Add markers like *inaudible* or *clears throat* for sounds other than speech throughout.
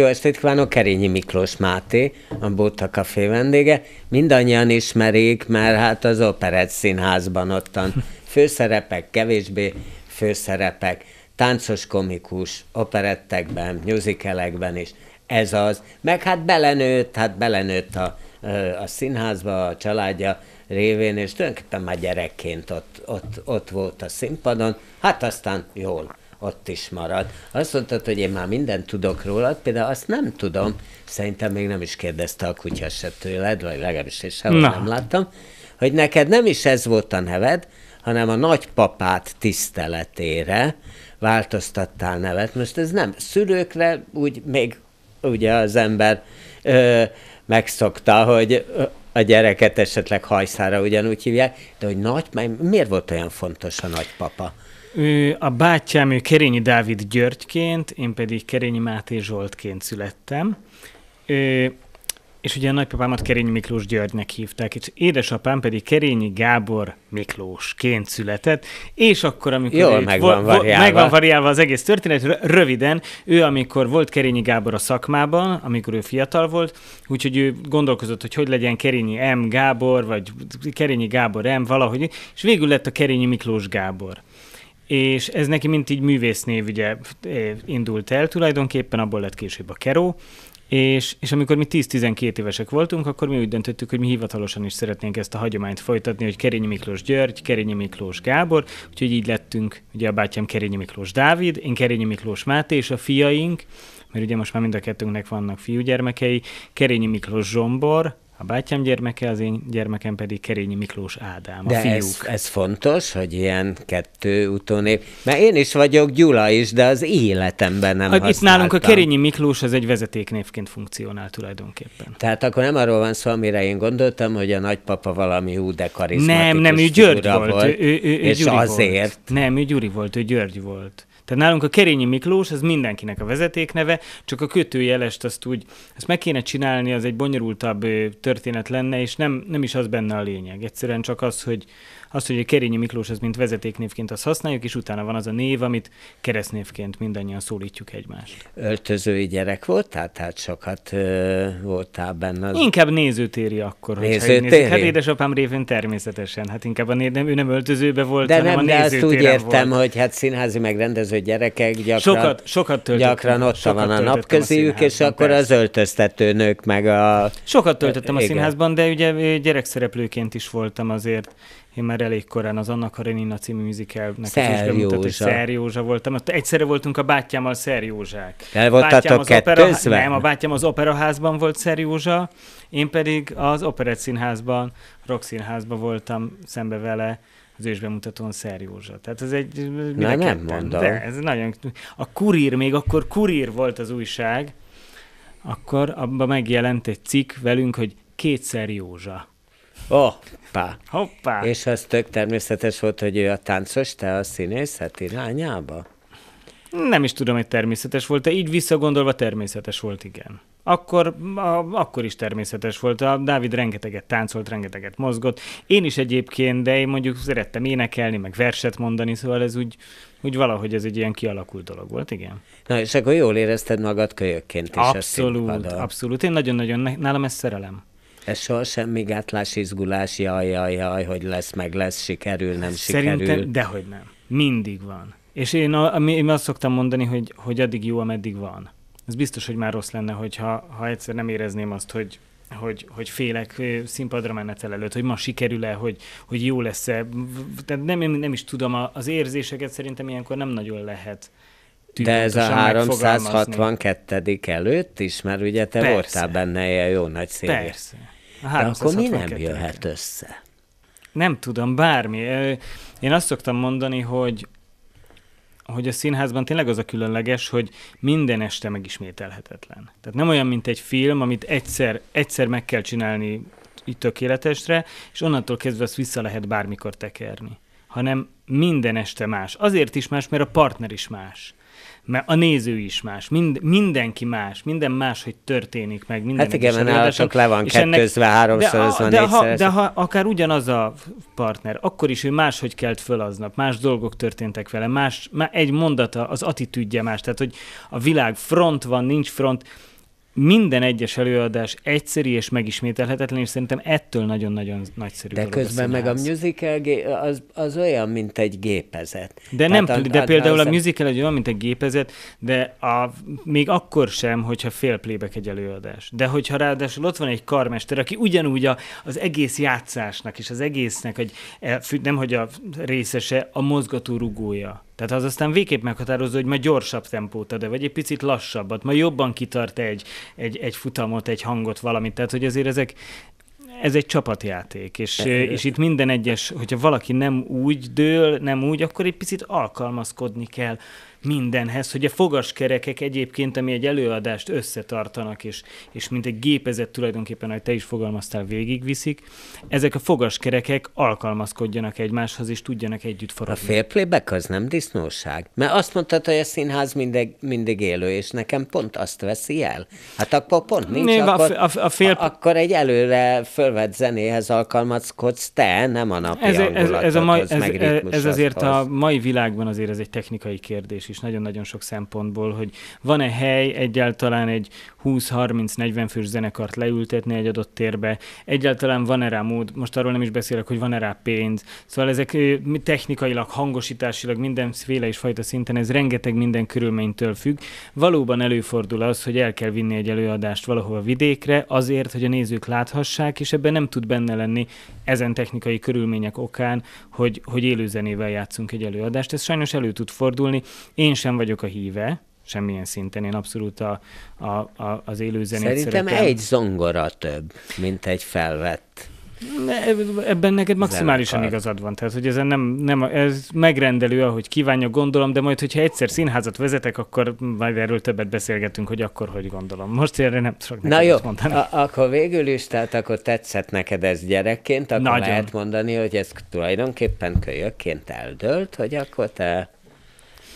Jó estét kívánok, Kerényi Miklós Máté, a Bóta Café vendége. Mindannyian ismerik, mert hát az Operett Színházban ottan főszerepek, kevésbé főszerepek, táncos komikus, operettekben, musicalekben is. Ez az. Meg hát belenőtt, hát belenőtt a, a színházba, a családja révén, és tulajdonképpen már gyerekként ott, ott, ott volt a színpadon. Hát aztán jól ott is marad. Azt mondtad, hogy én már mindent tudok rólad, például azt nem tudom, szerintem még nem is kérdezte a kutya se tőled, vagy legalábbis én sehol nem láttam, hogy neked nem is ez volt a neved, hanem a nagypapát tiszteletére változtattál nevet. Most ez nem szülőkre, úgy még ugye az ember ö, megszokta, hogy a gyereket esetleg hajszára ugyanúgy hívják, de hogy nagy, miért volt olyan fontos a nagypapa? Ő a bátyám, ő Kerényi Dávid Györgyként, én pedig Kerényi Máté Zsoltként születtem. Ő, és ugye a nagypapámat Kerényi Miklós Györgynek hívták, és édesapám pedig Kerényi Gábor Miklósként született, és akkor, amikor Jól megvan, vo- variálva. megvan variálva az egész történet, röviden, ő amikor volt Kerényi Gábor a szakmában, amikor ő fiatal volt, úgyhogy ő gondolkozott, hogy hogy legyen Kerényi M. Gábor, vagy Kerényi Gábor M. valahogy, és végül lett a Kerényi Miklós Gábor és ez neki mint így művésznév ugye eh, indult el tulajdonképpen, abból lett később a Keró, és, és amikor mi 10-12 évesek voltunk, akkor mi úgy döntöttük, hogy mi hivatalosan is szeretnénk ezt a hagyományt folytatni, hogy Kerényi Miklós György, Kerényi Miklós Gábor, úgyhogy így lettünk, ugye a bátyám Kerényi Miklós Dávid, én Kerényi Miklós Máté és a fiaink, mert ugye most már mind a kettőnknek vannak fiúgyermekei, Kerényi Miklós Zsombor, a bátyám gyermeke, az én gyermekem pedig Kerényi Miklós Ádám, De a fiúk. Ez, ez fontos, hogy ilyen kettő utónév. Mert én is vagyok Gyula is, de az életemben nem hát Itt nálunk a Kerényi Miklós az egy vezetéknévként funkcionál tulajdonképpen. Tehát akkor nem arról van szó, amire én gondoltam, hogy a nagypapa valami hú de karizmatikus Nem, nem, ő György volt. volt ő, ő, ő, és Gyuri azért. Volt. Nem, ő Gyuri volt, ő György volt. Tehát nálunk a Kerényi Miklós, ez mindenkinek a vezetékneve, csak a kötőjelest azt úgy, ezt meg kéne csinálni, az egy bonyolultabb történet lenne, és nem, nem is az benne a lényeg. Egyszerűen csak az, hogy azt, hogy a Kerényi Miklós az mint vezetéknévként azt használjuk, és utána van az a név, amit keresztnévként mindannyian szólítjuk egymást. Öltözői gyerek voltál, tehát sokat ö, voltál benne. Az... Inkább nézőtéri akkor. Nézőtéri? Hát édesapám révén természetesen, hát inkább a né- nem, ő nem öltözőbe volt, de hanem nem, a de azt úgy értem, volt. hogy hát színházi megrendező gyerekek gyakran, sokat, sokat gyakran ott sokat van a napközéjük, és akkor persze. az öltöztető nők meg a... Sokat töltöttem a színházban, de ugye gyerekszereplőként is voltam azért, én már elég korán az Anna Karenina című műzikelnek is Szer voltam. Ott egyszerre voltunk a bátyámmal Szer Józsák. El voltatok kettőzve? Nem, a bátyám az operaházban volt Szer Józsa, én pedig az operett színházban, rock színházban voltam szembe vele az ősbemutatón Szer Józsa. Tehát ez egy... Na, nem mondom. De ez nagyon... A kurír, még akkor kurír volt az újság, akkor abban megjelent egy cikk velünk, hogy kétszer Józsa. Hoppá! Hoppá! És az tök természetes volt, hogy ő a táncos, te a színészet hát irányába? Nem is tudom, hogy természetes volt de Így visszagondolva természetes volt, igen. Akkor, a, akkor is természetes volt. A Dávid rengeteget táncolt, rengeteget mozgott. Én is egyébként, de én mondjuk szerettem énekelni, meg verset mondani, szóval ez úgy, úgy valahogy ez egy ilyen kialakult dolog volt, igen. Na, és akkor jól érezted magad kölyökként is. Abszolút, abszolút. Én nagyon-nagyon, nálam ez szerelem. Ez sohasem még átlás, izgulás, jaj, jaj, jaj, hogy lesz, meg lesz, sikerül, nem Szerintem, sikerül. Szerintem, dehogy nem. Mindig van. És én, a, én azt szoktam mondani, hogy, hogy addig jó, ameddig van. Ez biztos, hogy már rossz lenne, hogyha, ha egyszer nem érezném azt, hogy, hogy, hogy félek színpadra menetel előtt, hogy ma sikerül-e, hogy, hogy jó lesz-e. Tehát nem, nem is tudom, az érzéseket szerintem ilyenkor nem nagyon lehet de ez a 362. előtt is, mert ugye te Persze. voltál benne ilyen jó nagy szélért. Persze. Hát, De akkor mi nem jöhet össze? Nem tudom, bármi. Én azt szoktam mondani, hogy hogy a színházban tényleg az a különleges, hogy minden este megismételhetetlen. Tehát nem olyan, mint egy film, amit egyszer, egyszer meg kell csinálni így tökéletesre, és onnantól kezdve azt vissza lehet bármikor tekerni. Hanem minden este más. Azért is más, mert a partner is más mert a néző is más, mind, mindenki más, minden más, hogy történik meg. Minden hát igen, mert csak le van kettőzve, háromszor, az van de, ha, de ha akár ugyanaz a partner, akkor is ő máshogy kelt föl aznap, más dolgok történtek vele, más, már egy mondata, az attitűdje más, tehát hogy a világ front van, nincs front, minden egyes előadás egyszerű és megismételhetetlen, és szerintem ettől nagyon-nagyon nagyszerű. De közben meg a musical az, az olyan, mint egy gépezet. De, Tehát nem, a, de például a, a, musical egy olyan, mint egy gépezet, de a, még akkor sem, hogyha fél plébek egy előadás. De hogyha ráadásul ott van egy karmester, aki ugyanúgy a, az egész játszásnak és az egésznek, hogy nem hogy a részese, a mozgató rugója tehát az aztán végképp meghatározó, hogy ma gyorsabb tempót ad vagy egy picit lassabbat, ma jobban kitart -e egy, egy, egy futamot, egy hangot, valamit. Tehát, hogy azért ezek, ez egy csapatjáték, és, és itt minden egyes, hogyha valaki nem úgy dől, nem úgy, akkor egy picit alkalmazkodni kell mindenhez, hogy a fogaskerekek egyébként, ami egy előadást összetartanak, és, és mint egy gépezet tulajdonképpen, ahogy te is fogalmaztál, végigviszik, ezek a fogaskerekek alkalmazkodjanak egymáshoz, és tudjanak együtt forogni. A fair playback az nem disznóság? Mert azt mondtad, hogy a színház mindig, mindig élő, és nekem pont azt veszi el. Hát akkor pont nincs, Nem, akkor, a, a, a fél... a, akkor egy előre fölvett zenéhez alkalmazkodsz te, nem a napi ez, ez, ez, a mai, ez, ez, ez azért a mai világban azért ez egy technikai kérdés is nagyon-nagyon sok szempontból, hogy van-e hely egyáltalán egy 20-30-40 fős zenekart leültetni egy adott térbe, egyáltalán van-e rá mód, most arról nem is beszélek, hogy van-e rá pénz, szóval ezek technikailag, hangosításilag, mindenféle és fajta szinten, ez rengeteg minden körülménytől függ. Valóban előfordul az, hogy el kell vinni egy előadást valahova vidékre, azért, hogy a nézők láthassák, és ebben nem tud benne lenni ezen technikai körülmények okán, hogy, hogy élőzenével játszunk egy előadást. Ez sajnos elő tud fordulni. Én sem vagyok a híve, semmilyen szinten. Én abszolút a, a, a, az élő zenét Szerintem szeretem. egy zongora több, mint egy felvett. Ebben neked maximálisan zenekar. igazad van. Tehát, hogy ezen nem, nem, ez megrendelő, ahogy kívánjuk, gondolom, de majd, hogyha egyszer színházat vezetek, akkor majd erről többet beszélgetünk, hogy akkor hogy gondolom. Most erre nem tudok Na jó, a- akkor végül is, tehát akkor tetszett neked ez gyerekként, akkor Nagyon. lehet mondani, hogy ez tulajdonképpen kölyökként eldölt, hogy akkor te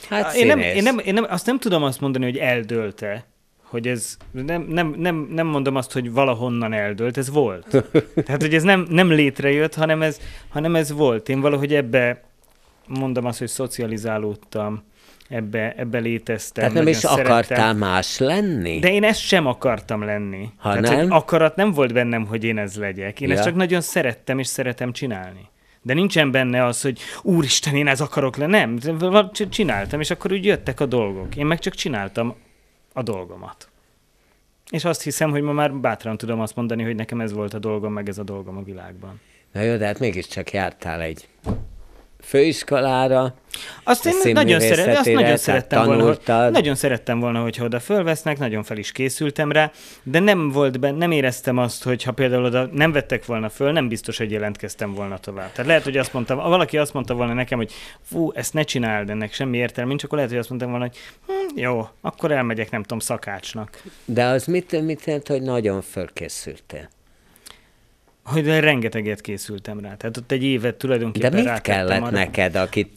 Hát én nem, én, nem, én nem, azt nem tudom azt mondani, hogy eldőlte, hogy ez, nem, nem, nem, nem mondom azt, hogy valahonnan eldőlt, ez volt. *laughs* Tehát, hogy ez nem, nem létrejött, hanem ez, hanem ez volt. Én valahogy ebbe mondom azt, hogy szocializálódtam ebbe, ebbe léteztem. Tehát nem is szerettem. akartál más lenni? De én ezt sem akartam lenni. Ha Tehát, nem? akarat nem volt bennem, hogy én ez legyek. Én ja. ezt csak nagyon szerettem és szeretem csinálni. De nincsen benne az, hogy úristen, én ez akarok le. Nem, csináltam, és akkor úgy jöttek a dolgok. Én meg csak csináltam a dolgomat. És azt hiszem, hogy ma már bátran tudom azt mondani, hogy nekem ez volt a dolgom, meg ez a dolgom a világban. Na jó, de hát mégiscsak jártál egy főiskolára. Azt én nagyon, szeret, azt nagyon szerettem volna, nagyon szerettem volna, hogyha oda fölvesznek, nagyon fel is készültem rá, de nem volt be, nem éreztem azt, hogy ha például oda nem vettek volna föl, nem biztos, hogy jelentkeztem volna tovább. Tehát lehet, hogy azt mondtam, valaki azt mondta volna nekem, hogy fú, ezt ne csináld, ennek semmi értelme, nincs, akkor lehet, hogy azt mondtam volna, hogy hm, jó, akkor elmegyek, nem tudom, szakácsnak. De az mit, mit jelent, hogy nagyon fölkészültél? hogy rengeteget készültem rá. Tehát ott egy évet tulajdonképpen De mit kellett arra. neked, akit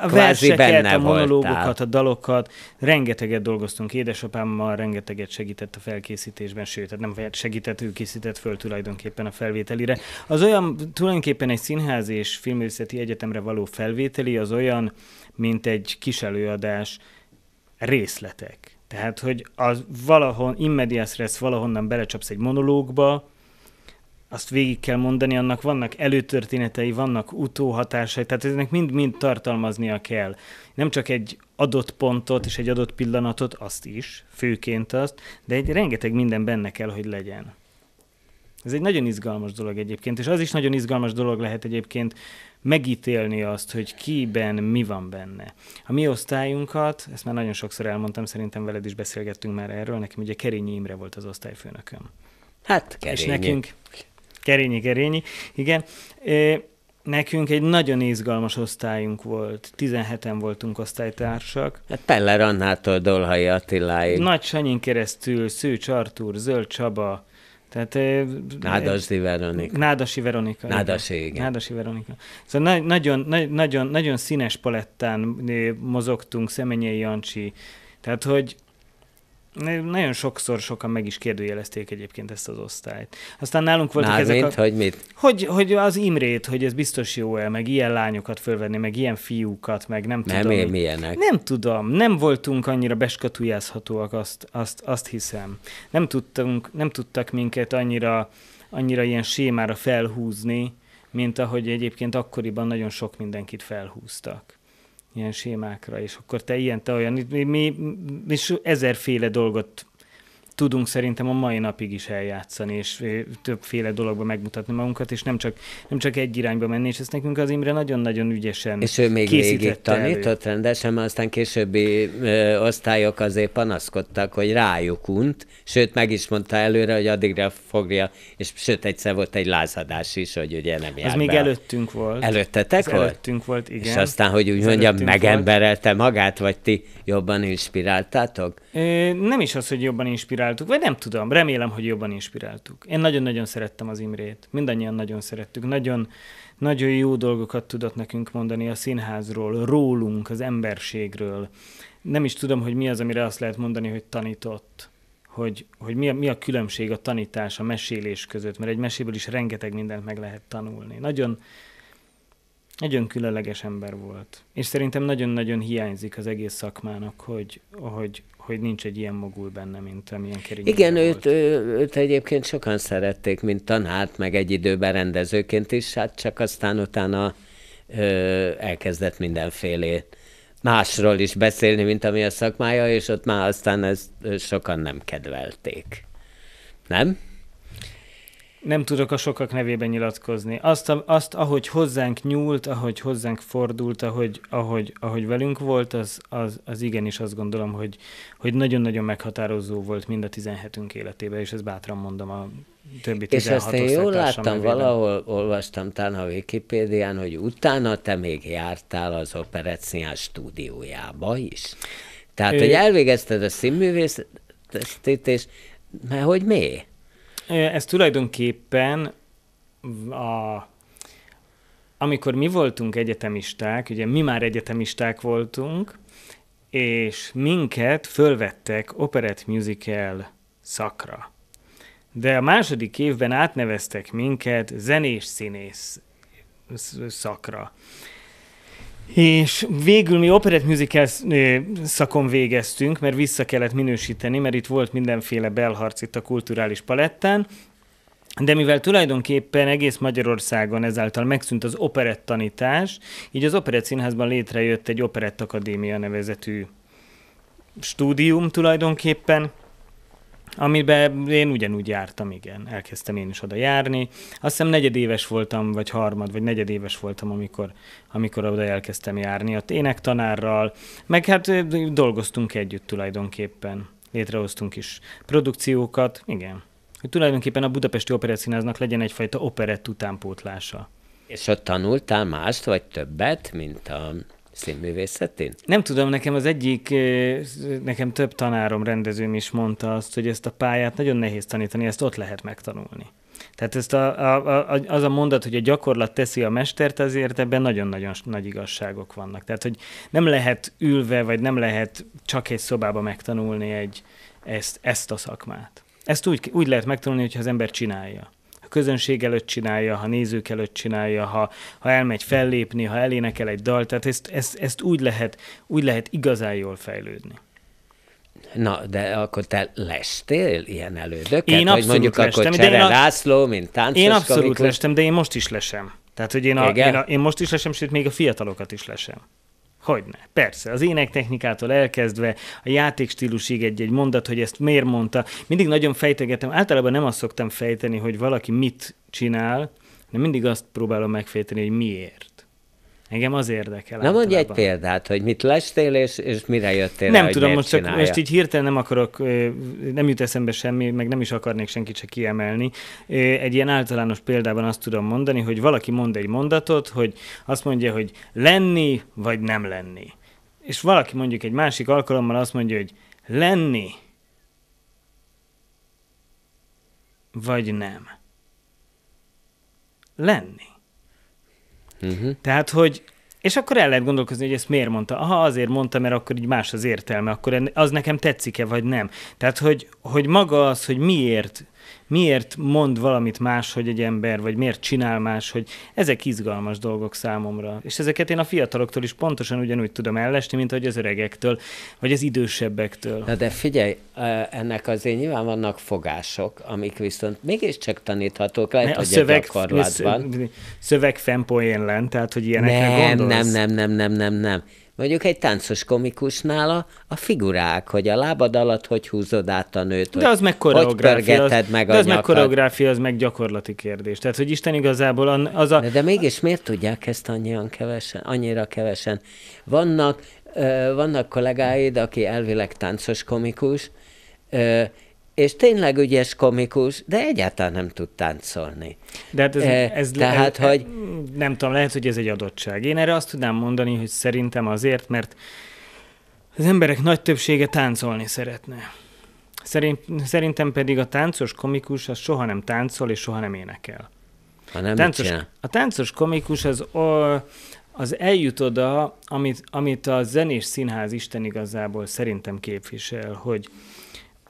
a verseket, a monológokat, voltál. a dalokat, rengeteget dolgoztunk. Édesapámmal rengeteget segített a felkészítésben, sőt, tehát nem segített, ő készített föl tulajdonképpen a felvételire. Az olyan, tulajdonképpen egy színház és filmészeti egyetemre való felvételi, az olyan, mint egy kis előadás részletek. Tehát, hogy az valahon, immedias res, valahonnan belecsapsz egy monológba, azt végig kell mondani, annak vannak előtörténetei, vannak utóhatásai, tehát eznek mind-mind tartalmaznia kell. Nem csak egy adott pontot és egy adott pillanatot, azt is, főként azt, de egy rengeteg minden benne kell, hogy legyen. Ez egy nagyon izgalmas dolog egyébként, és az is nagyon izgalmas dolog lehet egyébként megítélni azt, hogy kiben mi van benne. A mi osztályunkat, ezt már nagyon sokszor elmondtam, szerintem veled is beszélgettünk már erről, nekem ugye Kerényi Imre volt az osztályfőnököm. Hát, Kerényi. És nekünk, Kerényi, Kerényi, igen. Nekünk egy nagyon izgalmas osztályunk volt. 17-en voltunk osztálytársak. Hát Peller Annától Dolhai Attiláig. Nagy Sanyin keresztül, Szűcs Artúr, Zöld Csaba, tehát, Nádasi Veronika. Nádasi Veronika. Nádasi, igen. igen. Nádasi Veronika. Szóval na- nagyon, na- nagyon, nagyon színes palettán mozogtunk, Szemenyei Jancsi. Tehát, hogy nagyon sokszor sokan meg is kérdőjelezték egyébként ezt az osztályt. Aztán nálunk voltak Már ezek mint, a... hogy mit? Hogy, hogy az Imrét, hogy ez biztos jó-e, meg ilyen lányokat fölvenni, meg ilyen fiúkat, meg nem, nem tudom. Nem, hogy... milyenek? Nem tudom. Nem voltunk annyira beskatujázhatóak, azt, azt, azt hiszem. Nem, tudtunk, nem tudtak minket annyira, annyira ilyen sémára felhúzni, mint ahogy egyébként akkoriban nagyon sok mindenkit felhúztak ilyen sémákra, és akkor te ilyen, te olyan, mi, mi, mi, ezerféle dolgot tudunk szerintem a mai napig is eljátszani, és eh, többféle dologban megmutatni magunkat, és nem csak, nem csak egy irányba menni, és ezt nekünk az Imre nagyon-nagyon ügyesen És ő még végig tanított elő. rendesen, mert aztán későbbi ö, osztályok azért panaszkodtak, hogy rájuk unt, sőt meg is mondta előre, hogy addigra fogja, és sőt egyszer volt egy lázadás is, hogy ugye nem jár Az be. még előttünk volt. Előttetek volt? Előttünk volt, igen. És aztán, hogy úgy mondjam, megemberelte volt. magát, vagy ti jobban inspiráltátok? Ö, nem is az, hogy jobban inspiráltátok, inspiráltuk, vagy nem tudom, remélem, hogy jobban inspiráltuk. Én nagyon-nagyon szerettem az Imrét, mindannyian nagyon szerettük, nagyon, nagyon jó dolgokat tudott nekünk mondani a színházról, rólunk, az emberségről. Nem is tudom, hogy mi az, amire azt lehet mondani, hogy tanított hogy, hogy mi, a, mi a különbség a tanítás, a mesélés között, mert egy meséből is rengeteg mindent meg lehet tanulni. Nagyon, nagyon különleges ember volt. És szerintem nagyon-nagyon hiányzik az egész szakmának, hogy, hogy, hogy nincs egy ilyen mogul benne, mint amilyen Keringer Igen, őt, őt egyébként sokan szerették, mint tanárt, meg egy időben rendezőként is, hát csak aztán utána ö, elkezdett mindenféle másról is beszélni, mint ami a szakmája, és ott már aztán ezt sokan nem kedvelték. Nem? nem tudok a sokak nevében nyilatkozni. Azt, azt ahogy hozzánk nyúlt, ahogy hozzánk fordult, ahogy, ahogy, ahogy velünk volt, az, az, az igenis azt gondolom, hogy, hogy nagyon-nagyon meghatározó volt mind a 17-ünk életében, és ezt bátran mondom a többi 16 És azt én jól láttam, nevében. valahol olvastam talán a Wikipédián, hogy utána te még jártál az operáciás stúdiójába is. Tehát, ő... hogy elvégezted a színművészetet, és mert hogy miért? Ez tulajdonképpen a amikor mi voltunk egyetemisták, ugye mi már egyetemisták voltunk, és minket fölvettek operett musical szakra. De a második évben átneveztek minket zenés színész szakra. És végül mi operett musical szakon végeztünk, mert vissza kellett minősíteni, mert itt volt mindenféle belharc itt a kulturális palettán, de mivel tulajdonképpen egész Magyarországon ezáltal megszűnt az operett tanítás, így az Operett Színházban létrejött egy Operett Akadémia nevezetű stúdium tulajdonképpen, amiben én ugyanúgy jártam, igen. Elkezdtem én is oda járni. Azt hiszem negyedéves voltam, vagy harmad, vagy negyedéves voltam, amikor, amikor oda elkezdtem járni. Ott énektanárral, meg hát dolgoztunk együtt tulajdonképpen. Létrehoztunk is produkciókat, igen. Hogy tulajdonképpen a Budapesti Operettszínháznak legyen egyfajta operett utánpótlása. És ott tanultál mást, vagy többet, mint a színművészetén? Nem tudom, nekem az egyik, eh, nekem több tanárom, rendezőm is mondta azt, hogy ezt a pályát nagyon nehéz tanítani, ezt ott lehet megtanulni. Tehát ezt a, a, a, az a mondat, hogy a gyakorlat teszi a mestert, azért ebben nagyon-nagyon nagy igazságok vannak. Tehát, hogy nem lehet ülve, vagy nem lehet csak egy szobába megtanulni egy, ezt, ezt a szakmát. Ezt úgy, úgy lehet megtanulni, hogyha az ember csinálja közönség előtt csinálja, ha nézők előtt csinálja, ha, ha elmegy fellépni, ha elénekel egy dal, tehát ezt, ezt, ezt úgy, lehet, úgy lehet igazán jól fejlődni. Na, de akkor te lestél ilyen elődöket? Én abszolút mondjuk lestem, akkor de én a... László, mint táncos Én abszolút komikus? lestem, de én most is lesem. Tehát, hogy én, a, én, a, én most is lesem, sőt, még a fiatalokat is lesem. Hogyne. Persze, az énektechnikától elkezdve, a játékstílusig egy-egy mondat, hogy ezt miért mondta. Mindig nagyon fejtegetem, általában nem azt szoktam fejteni, hogy valaki mit csinál, de mindig azt próbálom megfejteni, hogy miért. Engem az érdekel. Na mondj egy példát, hogy mit lestél, és, és mire jöttél Nem rá, tudom, most csak most így hirtelen nem akarok, nem jut eszembe semmi, meg nem is akarnék senkit se kiemelni. Egy ilyen általános példában azt tudom mondani, hogy valaki mond egy mondatot, hogy azt mondja, hogy lenni, vagy nem lenni. És valaki mondjuk egy másik alkalommal azt mondja, hogy lenni, vagy nem. Lenni. Uh-huh. Tehát, hogy és akkor el lehet gondolkozni, hogy ezt miért mondta. Aha, azért mondta, mert akkor így más az értelme, akkor az nekem tetszik-e, vagy nem. Tehát, hogy, hogy maga az, hogy miért miért mond valamit más, hogy egy ember, vagy miért csinál más, hogy ezek izgalmas dolgok számomra. És ezeket én a fiataloktól is pontosan ugyanúgy tudom ellesni, mint ahogy az öregektől, vagy az idősebbektől. Na de figyelj, ennek azért nyilván vannak fogások, amik viszont mégiscsak taníthatók, lehet, ne, hogy a szöveg, gyakorlatban. Szöveg fennpoén lent, tehát hogy ilyenekre nem, gondolsz. Nem, nem, nem, nem, nem, nem. Mondjuk egy táncos komikusnál a, a figurák, hogy a lábad alatt hogy húzod át a nőt, de az meg koreográfia, hogy az, meg de az meg koreográfia, az meg gyakorlati kérdés. Tehát, hogy Isten igazából az a... De, de mégis miért tudják ezt annyian kevesen, annyira kevesen? Vannak, ö, vannak kollégáid, aki elvileg táncos komikus, ö, és tényleg ügyes komikus, de egyáltalán nem tud táncolni. De hát ez, e, ez tehát, le, eh, hogy... nem tudom, lehet, hogy ez egy adottság. Én erre azt tudnám mondani, hogy szerintem azért, mert az emberek nagy többsége táncolni szeretne. Szerint, szerintem pedig a táncos komikus az soha nem táncol és soha nem énekel. Ha nem a, táncos, a táncos komikus az, a, az eljut oda, amit, amit a zenés színház Isten igazából szerintem képvisel, hogy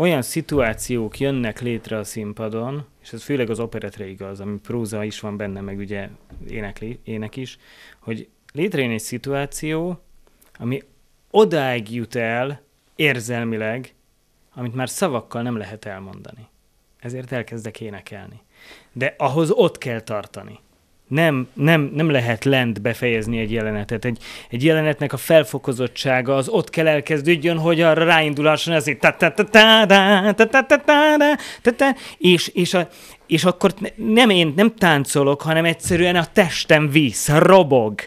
olyan szituációk jönnek létre a színpadon, és ez főleg az operetre igaz, ami próza is van benne, meg ugye énekli, ének is, hogy létrejön egy szituáció, ami odáig jut el érzelmileg, amit már szavakkal nem lehet elmondani. Ezért elkezdek énekelni. De ahhoz ott kell tartani nem, nem, nem lehet lent befejezni egy jelenetet. Egy, egy jelenetnek a felfokozottsága az ott kell elkezdődjön, hogy arra ráindulhasson ez ta ta ta ta ta ta ta ta és, és, a, és akkor nem én nem táncolok, hanem egyszerűen a testem visz, robog.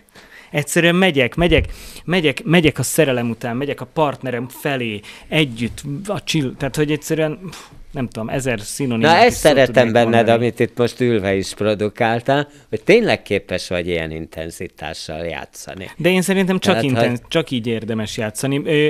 Egyszerűen megyek, megyek, megyek, megyek a szerelem után, megyek a partnerem felé, együtt, a csill, tehát hogy egyszerűen... Pff nem tudom, ezer szinonimát Na ezt szeretem benned, mondani. amit itt most ülve is produkáltál, hogy tényleg képes vagy ilyen intenzitással játszani. De én szerintem csak, Tehát, intenz- ha... csak így érdemes játszani. Ö,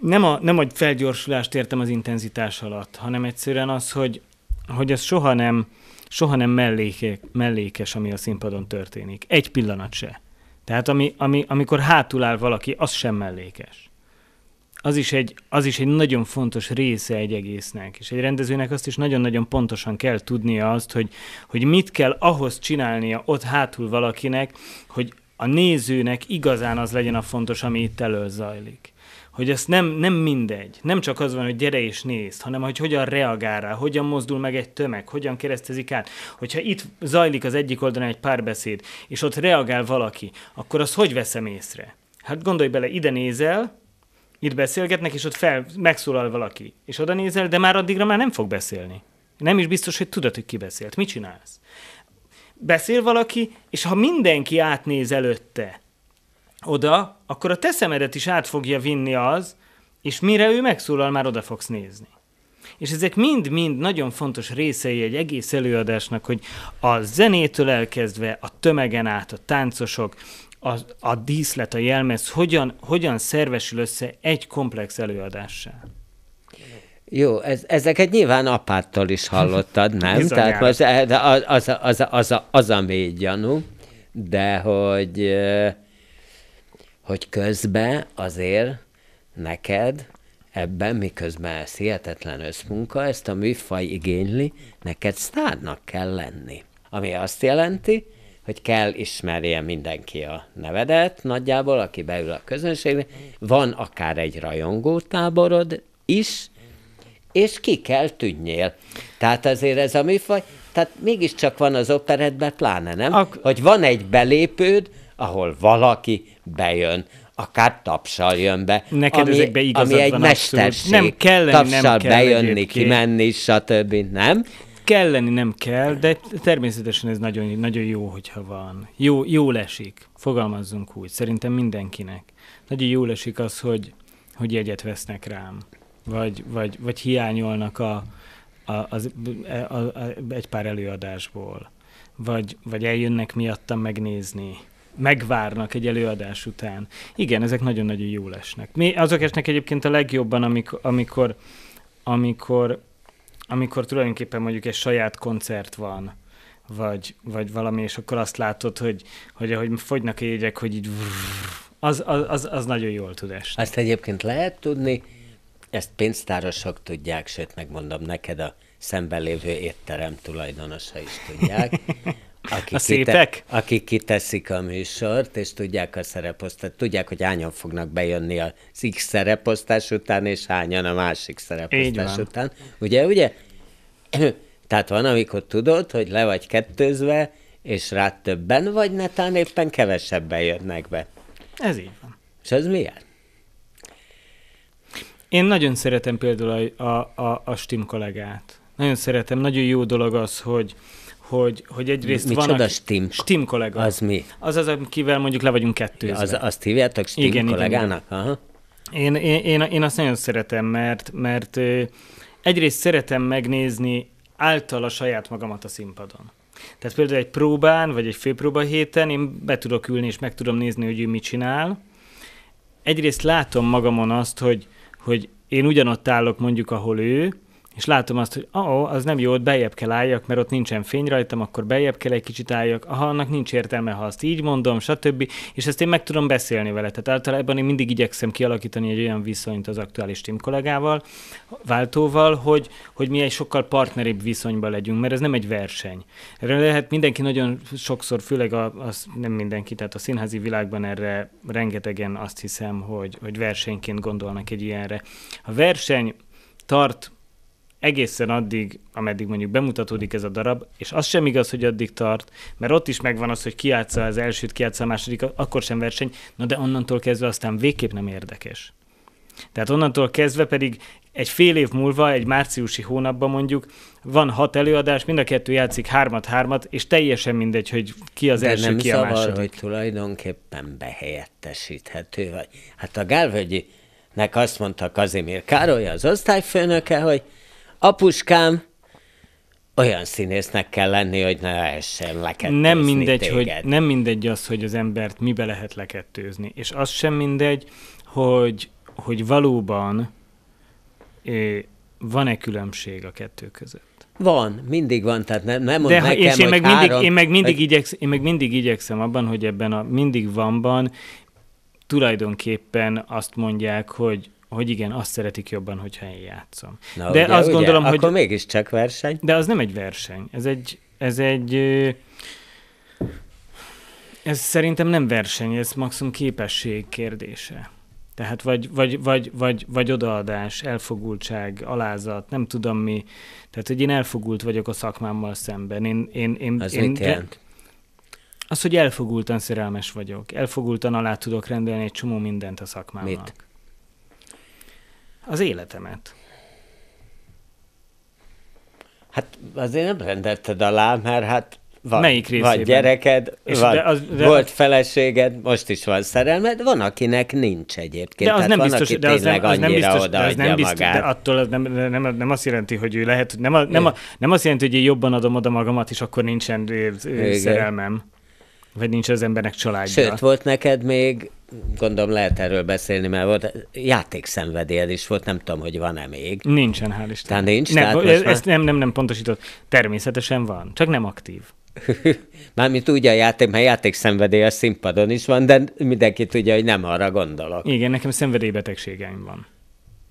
nem, a, nem a felgyorsulást értem az intenzitás alatt, hanem egyszerűen az, hogy, hogy ez soha nem, soha nem melléke, mellékes, ami a színpadon történik. Egy pillanat se. Tehát ami, ami, amikor hátul áll valaki, az sem mellékes az is, egy, az is egy nagyon fontos része egy egésznek, és egy rendezőnek azt is nagyon-nagyon pontosan kell tudnia azt, hogy, hogy mit kell ahhoz csinálnia ott hátul valakinek, hogy a nézőnek igazán az legyen a fontos, ami itt elől zajlik. Hogy ez nem, nem mindegy. Nem csak az van, hogy gyere és nézd, hanem hogy hogyan reagál rá, hogyan mozdul meg egy tömeg, hogyan keresztezik át. Hogyha itt zajlik az egyik oldalon egy párbeszéd, és ott reagál valaki, akkor az hogy veszem észre? Hát gondolj bele, ide nézel, itt beszélgetnek, és ott fel, megszólal valaki. És oda nézel, de már addigra már nem fog beszélni. Nem is biztos, hogy tudod, hogy ki beszélt. Mit csinálsz? Beszél valaki, és ha mindenki átnéz előtte oda, akkor a te szemedet is át fogja vinni az, és mire ő megszólal, már oda fogsz nézni. És ezek mind-mind nagyon fontos részei egy egész előadásnak, hogy a zenétől elkezdve, a tömegen át, a táncosok, a, a díszlet, a jelmez hogyan, hogyan szervesül össze egy komplex előadással? Jó, ez, ezeket nyilván apáttal is hallottad, nem? Tehát most az, eh, az, az, az, az, a, az a mély gyanú, de hogy, eh, hogy közben azért neked ebben, miközben ez hihetetlen összmunka, ezt a műfaj igényli, neked sztárnak kell lenni. Ami azt jelenti, hogy kell ismerje mindenki a nevedet nagyjából, aki beül a közönségbe. Van akár egy rajongótáborod is, és ki kell tűnjél. Tehát azért ez a műfaj, tehát mégiscsak van az operetben pláne, nem? Ak- hogy van egy belépőd, ahol valaki bejön, akár tapsal jön be. Neked ami, ami egy van mesterség. Nem kell, tapsal nem kell bejönni, egyébként. kimenni, stb. Nem? Kelleni nem kell, de természetesen ez nagyon, nagyon jó, hogyha van. Jó, jó lesik, fogalmazzunk úgy, szerintem mindenkinek. Nagyon jó lesik az, hogy, hogy jegyet vesznek rám, vagy, vagy, vagy hiányolnak a, a, az, e, a, a, egy pár előadásból, vagy, vagy eljönnek miattam megnézni megvárnak egy előadás után. Igen, ezek nagyon-nagyon jól esnek. Mi azok esnek egyébként a legjobban, amikor, amikor, amikor amikor tulajdonképpen mondjuk egy saját koncert van, vagy, vagy valami, és akkor azt látod, hogy, hogy ahogy fogynak a jegyek, hogy így az, az, az, az nagyon jól tud esni. Azt egyébként lehet tudni, ezt pénztárosok tudják, sőt megmondom neked, a szemben lévő étterem tulajdonosa is tudják, *laughs* Akik a szépek? Kite, akik kiteszik a műsort, és tudják a szereposztást, tudják, hogy hányan fognak bejönni az X szereposztás után, és hányan a másik szereposztás után. Ugye, ugye? *clears throat* Tehát van, amikor tudod, hogy le vagy kettőzve, és rá többen, vagy netán éppen kevesebben jönnek be. Ez így van. És ez milyen? Én nagyon szeretem például a, a, a, a Stim kollégát. Nagyon szeretem, nagyon jó dolog az, hogy hogy, hogy egyrészt Mi, van... Micsoda Stim? Stim kollega. Az mi? Az az, akivel mondjuk le vagyunk kettőzve. Az, azt hívjátok Stim igen, kollégának? Igen. Aha. Én, én, én, én azt nagyon szeretem, mert, mert egyrészt szeretem megnézni általa saját magamat a színpadon. Tehát például egy próbán, vagy egy főpróba héten én be tudok ülni, és meg tudom nézni, hogy ő mit csinál. Egyrészt látom magamon azt, hogy, hogy én ugyanott állok mondjuk, ahol ő, és látom azt, hogy ó, az nem jó, ott bejebb kell álljak, mert ott nincsen fény rajtam, akkor bejebb kell egy kicsit álljak, aha, annak nincs értelme, ha azt így mondom, stb. És ezt én meg tudom beszélni vele. Tehát általában én mindig igyekszem kialakítani egy olyan viszonyt az aktuális team kollégával, váltóval, hogy, hogy mi egy sokkal partneribb viszonyban legyünk, mert ez nem egy verseny. Erre lehet mindenki nagyon sokszor, főleg a, az nem mindenki, tehát a színházi világban erre rengetegen azt hiszem, hogy, hogy versenyként gondolnak egy ilyenre. A verseny tart egészen addig, ameddig mondjuk bemutatódik ez a darab, és az sem igaz, hogy addig tart, mert ott is megvan az, hogy kiátsza az elsőt, kiátsza a második, akkor sem verseny, na de onnantól kezdve aztán végképp nem érdekes. Tehát onnantól kezdve pedig egy fél év múlva, egy márciusi hónapban mondjuk, van hat előadás, mind a kettő játszik hármat-hármat, és teljesen mindegy, hogy ki az De első, nem ki a szabad, második. hogy tulajdonképpen behelyettesíthető vagy. Hát a Gálvögyinek azt mondta Kazimír Károly, az osztályfőnöke, hogy Apuskám, olyan színésznek kell lenni, hogy ne lehessen lekettőzni nem mindegy, téged. hogy Nem mindegy az, hogy az embert mibe lehet lekettőzni, és az sem mindegy, hogy, hogy valóban van-e különbség a kettő között. Van, mindig van, tehát nem, nem mond De, nekem, és én meg, mindig, három, én, meg mindig hogy... igyeksz, én meg mindig igyekszem abban, hogy ebben a mindig vanban tulajdonképpen azt mondják, hogy hogy igen, azt szeretik jobban, hogyha én játszom. Na, de ugye, azt ugye? gondolom, hogy... Akkor mégiscsak verseny. De az nem egy verseny. Ez egy... Ez egy ez szerintem nem verseny, ez maximum képesség kérdése. Tehát vagy, vagy, vagy, vagy, vagy odaadás, elfogultság, alázat, nem tudom mi. Tehát, hogy én elfogult vagyok a szakmámmal szemben. Én, én, én, Az én, mit jelent? Az, hogy elfogultan szerelmes vagyok. Elfogultan alá tudok rendelni egy csomó mindent a szakmámmal. Mit? az életemet. Hát azért nem rendelted alá, mert hát van, Melyik van gyereked, és van, de az, de volt feleséged, most is van szerelmed, van, akinek nincs egyébként. De az nem biztos, de az nem, biztos, de az nem biztos, de attól az nem, nem, nem, azt jelenti, hogy ő lehet, nem, nem, nem, nem azt jelenti, hogy én jobban adom oda magamat, és akkor nincsen Igen. szerelmem. Vagy nincs az embernek családja. Sőt, volt neked még, gondolom lehet erről beszélni, mert volt játékszenvedélyed is volt, nem tudom, hogy van-e még. Nincsen, hál' Isten. Tehát nincs? Nem, tehát ezt már... nem, nem, nem pontosított. Természetesen van, csak nem aktív. *laughs* Mármint úgy a játék, mert játékszenvedély a színpadon is van, de mindenki tudja, hogy nem arra gondolok. Igen, nekem szenvedélybetegségeim van.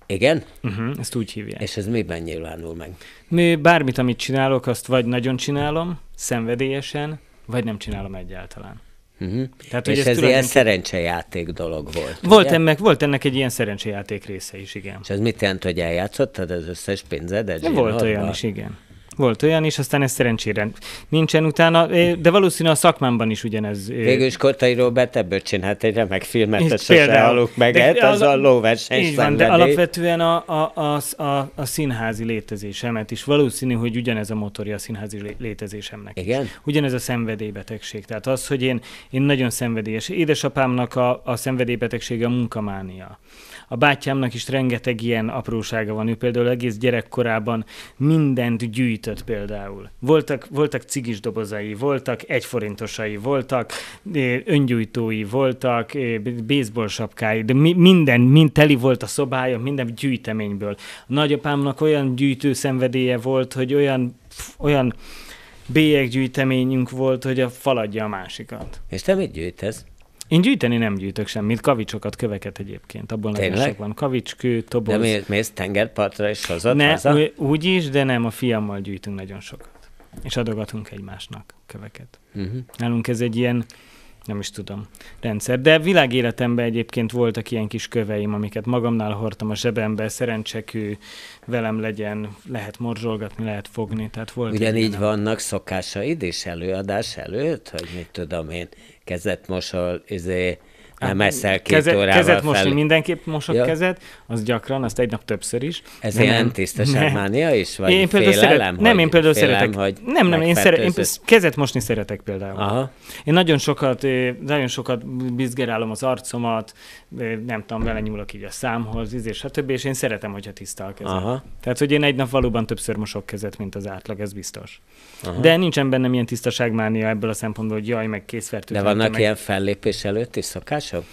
Igen? Uh-huh, ezt úgy hívják. És ez miben nyilvánul meg? Mi bármit, amit csinálok, azt vagy nagyon csinálom, szenvedélyesen, vagy nem csinálom egyáltalán. Uh-huh. Tehát, és ez, ez ilyen szerencsejáték dolog volt. Volt ugye? ennek, volt ennek egy ilyen szerencsejáték része is, igen. És ez mit jelent, hogy eljátszottad az összes pénzedet? Volt olyan is, igen. Volt olyan is, aztán ez szerencsére nincsen utána, de valószínű a szakmámban is ugyanez. Végül is Kortai Robert ebből csinált egy remek filmet, ezt sose hallok meg, de, ez hát az, a lóverseny Így van, de alapvetően a, a, a, a, a színházi létezésemet is valószínű, hogy ugyanez a motorja a színházi létezésemnek. Igen? Is. Ugyanez a szenvedélybetegség. Tehát az, hogy én, én nagyon szenvedélyes. Édesapámnak a, a szenvedélybetegsége a munkamánia. A bátyámnak is rengeteg ilyen aprósága van. Ő például egész gyerekkorában mindent gyűjt kötött például. Voltak, voltak cigis dobozai, voltak egyforintosai, voltak öngyújtói, voltak baseball sapkái, de minden, mind teli volt a szobája, minden gyűjteményből. A nagyapámnak olyan gyűjtő szenvedélye volt, hogy olyan, olyan bélyeggyűjteményünk volt, hogy a faladja a másikat. És te mit gyűjtesz? Én gyűjteni nem gyűjtök semmit, kavicsokat, köveket egyébként. Abban nagyon sok van. Kavicskő, toboz. De miért mész tengerpartra és hozod ne, haza? úgy is, de nem, a fiammal gyűjtünk nagyon sokat. És adogatunk egymásnak köveket. Uh-huh. Nálunk ez egy ilyen nem is tudom, rendszer. De világéletemben egyébként voltak ilyen kis köveim, amiket magamnál hordtam a zsebembe, szerencsekű, velem legyen, lehet morzsolgatni, lehet fogni, tehát volt. Ugyanígy ilyen, vannak szokásaid is előadás előtt, hogy mit tudom én, kezet mosol, izé, nem hát, hát, eszel két keze, órával Kezet mosni fel. mindenképp mosok ja. kezet, az gyakran, azt egy nap többször is. Ez nem, ilyen tisztaságmánia is, vagy én például félelem? Szeret, nem, én például félelem, szeretek. Hogy nem, nem, én, szere, én kezet mosni szeretek például. Aha. Én nagyon sokat, eh, nagyon sokat bizgerálom az arcomat, eh, nem tudom, vele nyúlok így a számhoz, íz és stb. És én szeretem, hogyha tiszta a kezem. Aha. Tehát, hogy én egy nap valóban többször mosok kezet, mint az átlag, ez biztos. Aha. De nincsen bennem ilyen tisztaságmánia ebből a szempontból, hogy jaj, meg készfertőzöttem. De vannak meg... ilyen fellépés előtti szokás legfontosabb?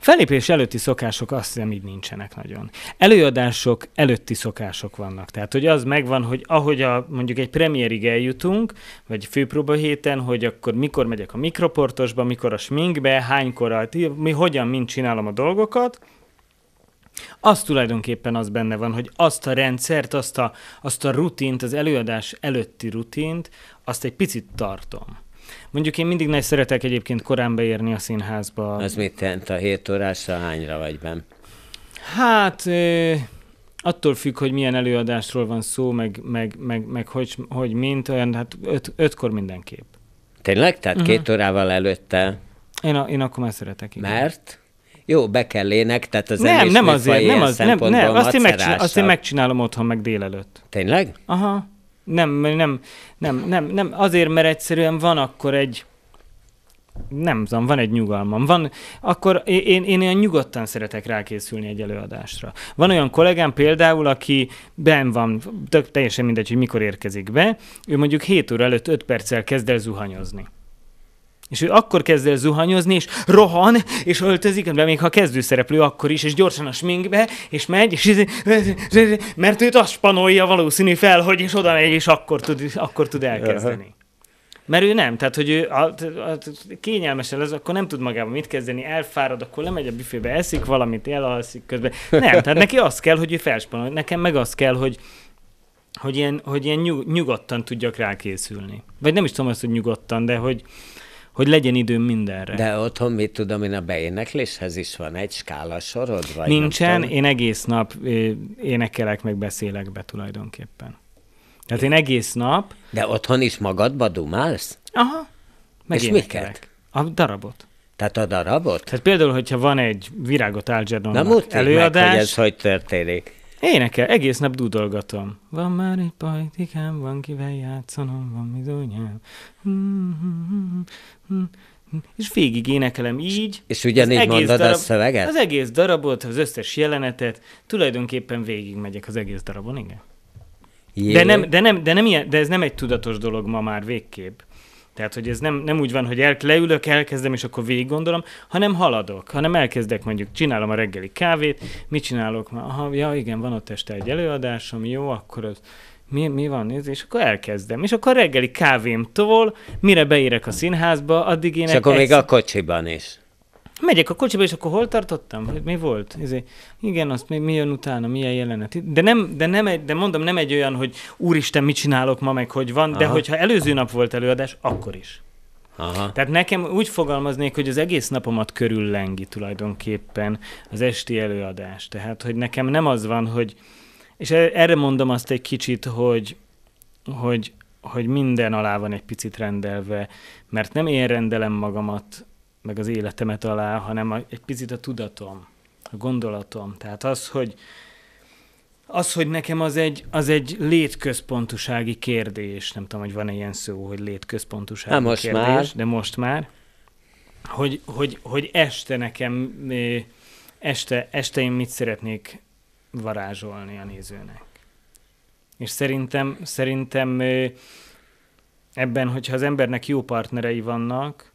Felépés előtti szokások azt hiszem így nincsenek nagyon. Előadások előtti szokások vannak. Tehát, hogy az megvan, hogy ahogy a, mondjuk egy premierig eljutunk, vagy főpróba héten, hogy akkor mikor megyek a mikroportosba, mikor a sminkbe, hánykor, a, mi hogyan, mind csinálom a dolgokat, az tulajdonképpen az benne van, hogy azt a rendszert, azt a, azt a rutint, az előadás előtti rutint, azt egy picit tartom. Mondjuk én mindig nagy szeretek egyébként korán beérni a színházba. Az mit jelent a 7 órásra, hányra vagy benn? Hát attól függ, hogy milyen előadásról van szó, meg, meg, meg, meg hogy, hogy mint, olyan, hát öt, ötkor mindenképp. Tényleg? Tehát uh-huh. két órával előtte? Én, a, én akkor már szeretek. Igen. Mert? Jó, be kell lének, tehát az nem, nem azért, nem az, nem, nem, azt én, azt én megcsinálom otthon, meg délelőtt. Tényleg? Aha. Nem, nem, nem, nem, nem, azért, mert egyszerűen van akkor egy, nem tudom, van egy nyugalmam. Van, akkor én, én olyan nyugodtan szeretek rákészülni egy előadásra. Van olyan kollégám például, aki ben van, tök, teljesen mindegy, hogy mikor érkezik be, ő mondjuk 7 óra előtt 5 perccel kezd el zuhanyozni. És ő akkor kezd el zuhanyozni, és rohan, és öltözik, de még ha kezdő szereplő akkor is, és gyorsan a sminkbe, és megy, és íz, mert őt azt spanolja valószínű fel, hogy és oda megy, és akkor tud, akkor tud elkezdeni. Mert ő nem, tehát hogy ő a, a, a, kényelmesen lesz, akkor nem tud magában mit kezdeni, elfárad, akkor lemegy a büfébe, eszik valamit, elalszik közben. Nem, tehát neki az kell, hogy ő felspanolja, Nekem meg az kell, hogy, hogy ilyen, hogy ilyen nyug, nyugodtan tudjak rákészülni. Vagy nem is tudom azt, hogy nyugodtan, de hogy, hogy legyen időm mindenre. De otthon, mit tudom én, a beénekléshez is van egy skála sorod? Vagy Nincsen, én egész nap énekelek, meg beszélek be tulajdonképpen. Tehát én egész nap... De otthon is magadba dumálsz? Aha. Meg És énekelek. miket? A darabot. Tehát a darabot? Tehát például, hogyha van egy Virágot Algernonnak előadás... Meg, hogy ez hogy történik. Énekel, egész nap dudolgatom. Van már egy politikám, van kivel játszanom, van bizonyám. És végig énekelem így. És ugyanígy mondod darab, a szöveget? Az egész darabot, az összes jelenetet, tulajdonképpen végig megyek az egész darabon, igen. De, nem, de, nem, de, nem ilyen, de ez nem egy tudatos dolog ma már végképp. Tehát, hogy ez nem, nem úgy van, hogy el, leülök, elkezdem, és akkor végig gondolom, hanem haladok, hanem elkezdek mondjuk, csinálom a reggeli kávét, mit csinálok már? Aha, ja igen, van ott este egy előadásom, jó, akkor az mi, mi van, nézd, és akkor elkezdem. És akkor a reggeli kávémtól, mire beérek a színházba, addig én... És akkor még a kocsiban is. Megyek a kocsiba, és akkor hol tartottam? Hogy mi volt? Izé, igen, azt mi, mi jön utána, milyen jelenet. De, nem, de, nem egy, de mondom, nem egy olyan, hogy úristen, mit csinálok ma, meg hogy van, Aha. de hogyha előző nap volt előadás, akkor is. Aha. Tehát nekem úgy fogalmaznék, hogy az egész napomat körül lengi tulajdonképpen az esti előadás. Tehát, hogy nekem nem az van, hogy... És e, erre mondom azt egy kicsit, hogy, hogy, hogy minden alá van egy picit rendelve, mert nem én rendelem magamat meg az életemet alá, hanem a, egy picit a tudatom, a gondolatom. Tehát az, hogy, az, hogy nekem az egy, az egy létközpontúsági kérdés, nem tudom, hogy van-e ilyen szó, hogy létközpontúsági most kérdés, már. de most már, hogy, hogy, hogy este nekem, este, este én mit szeretnék varázsolni a nézőnek. És szerintem, szerintem ebben, hogyha az embernek jó partnerei vannak,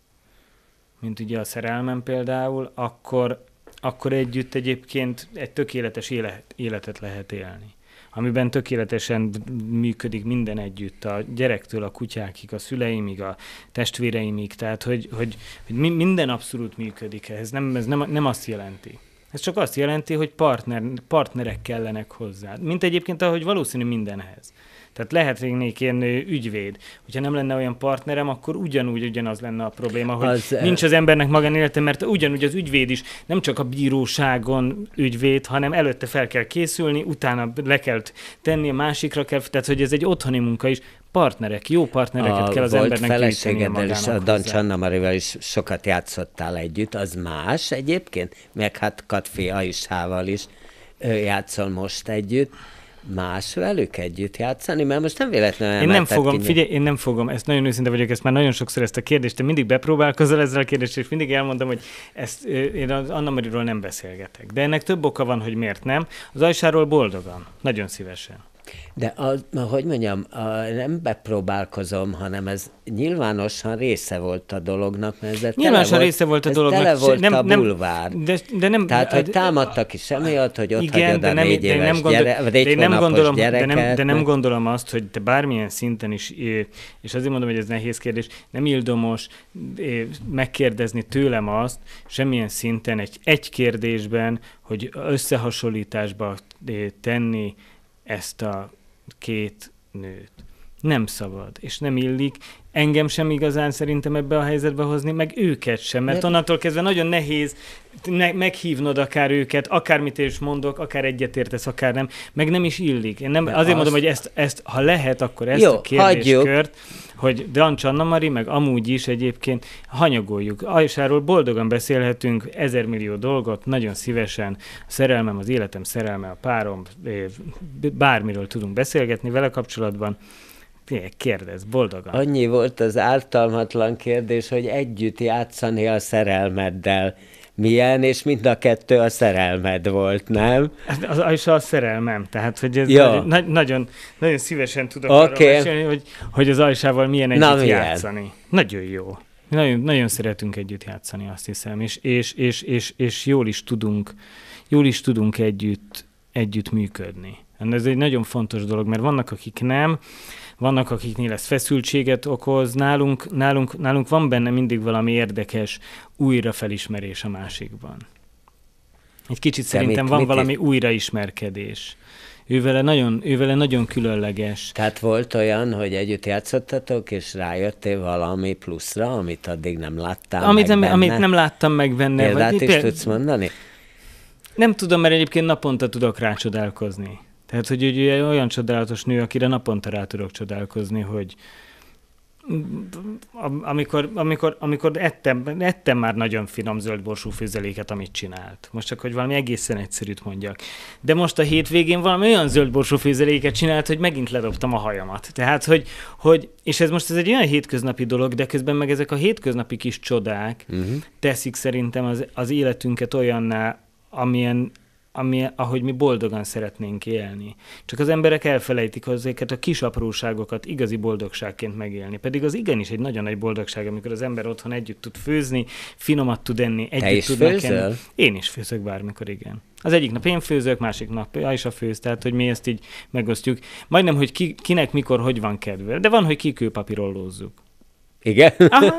mint ugye a szerelmem például, akkor, akkor együtt egyébként egy tökéletes élet, életet lehet élni amiben tökéletesen működik minden együtt, a gyerektől a kutyákig, a szüleimig, a testvéreimig, tehát hogy, hogy, hogy minden abszolút működik ehhez nem, ez nem, nem azt jelenti. Ez csak azt jelenti, hogy partner, partnerek kellenek hozzá, mint egyébként ahogy valószínű mindenhez. Tehát lehetnék ilyen ügyvéd. Hogyha nem lenne olyan partnerem, akkor ugyanúgy ugyanaz lenne a probléma, hogy az, nincs az embernek magánélete, mert ugyanúgy az ügyvéd is nem csak a bíróságon ügyvéd, hanem előtte fel kell készülni, utána le kell tenni, a másikra kell, tehát hogy ez egy otthoni munka is, partnerek, jó partnereket a kell az embernek feleségeddel is, a Csanna Marival is sokat játszottál együtt, az más egyébként, meg hát Katfi Aisával is játszol most együtt más velük együtt játszani? Mert most nem véletlenül Én nem fogom, kinyit. figyelj, én nem fogom, ezt nagyon őszinte vagyok, ezt már nagyon sokszor ezt a kérdést, te mindig bepróbálkozol ezzel a kérdéssel, és mindig elmondom, hogy ezt én az Anna Mariról nem beszélgetek. De ennek több oka van, hogy miért nem. Az Ajsáról boldogan, nagyon szívesen. De az, hogy mondjam, a, nem bepróbálkozom, hanem ez nyilvánosan része volt a dolognak, mert ez Nyilvánosan volt, része volt a dolognak. tele volt nem, a bulvár. Nem, de, de nem, Tehát, hogy támadtak is emiatt, hogy ott igen, hagyod de a nem, négy éves nem gondol, gyere, de nem gondolom, gyereket. De nem, de nem gondolom azt, hogy te bármilyen szinten is, és azért mondom, hogy ez nehéz kérdés, nem ildomos megkérdezni tőlem azt, semmilyen szinten egy, egy kérdésben, hogy összehasonlításba tenni ezt a két nőt nem szabad, és nem illik engem sem igazán szerintem ebbe a helyzetbe hozni, meg őket sem, mert onnantól kezdve nagyon nehéz ne- meghívnod akár őket, akármit is mondok, akár egyetértesz, akár nem, meg nem is illik. Én nem, azért azt... mondom, hogy ezt, ezt, ha lehet, akkor ezt Jó, a kérdéskört, hagyjuk. hogy Dancs Anna Mari, meg amúgy is egyébként hanyagoljuk. Ajsáról boldogan beszélhetünk, ezer millió dolgot, nagyon szívesen, a szerelmem, az életem szerelme, a párom, eh, bármiről tudunk beszélgetni vele kapcsolatban, Kérdez, boldogan. Annyi volt az ártalmatlan kérdés, hogy együtt játszani a szerelmeddel. Milyen, és mind a kettő a szerelmed volt, nem? Hát az, az is a szerelmem, tehát hogy ez ja. na- nagyon, nagyon szívesen tudok okay. arról mesélni, hogy, hogy az Ajsával milyen együtt na, milyen? játszani. Nagyon jó. Nagyon, nagyon szeretünk együtt játszani, azt hiszem, és, és, és, és, és jól is tudunk, jól is tudunk együtt, együtt működni. Ez egy nagyon fontos dolog, mert vannak, akik nem, vannak, akiknél ez feszültséget okoz, nálunk, nálunk, nálunk van benne mindig valami érdekes újrafelismerés a másikban. Egy kicsit De szerintem mit, van mit valami ér... újraismerkedés. Ő vele, nagyon, ő vele nagyon különleges. Tehát volt olyan, hogy együtt játszottatok, és rájöttél valami pluszra, amit addig nem láttál amit meg nem, benne? Amit nem láttam meg benne. Példát vagy, is például... tudsz mondani? Nem tudom, mert egyébként naponta tudok rácsodálkozni. Tehát, hogy egy olyan csodálatos nő, akire naponta rá tudok csodálkozni, hogy amikor, amikor, amikor ettem, ettem már nagyon finom zöldborsú főzeléket, amit csinált. Most csak, hogy valami egészen egyszerűt mondjak. De most a hétvégén valami olyan zöldborsú főzeléket csinált, hogy megint ledobtam a hajamat. Tehát, hogy, hogy és ez most ez egy olyan hétköznapi dolog, de közben meg ezek a hétköznapi kis csodák uh-huh. teszik szerintem az, az életünket olyanná, amilyen, ami, ahogy mi boldogan szeretnénk élni. Csak az emberek elfelejtik ezeket a kis apróságokat igazi boldogságként megélni. Pedig az igenis egy nagyon nagy boldogság, amikor az ember otthon együtt tud főzni, finomat tud enni, együtt Te is tud főzöl? Én is főzök bármikor, igen. Az egyik nap én főzök, másik nap ja, is a főz, tehát hogy mi ezt így megosztjuk. Majdnem, hogy ki, kinek mikor, hogy van kedve. De van, hogy kikőpapírollózzuk. Igen? Aha,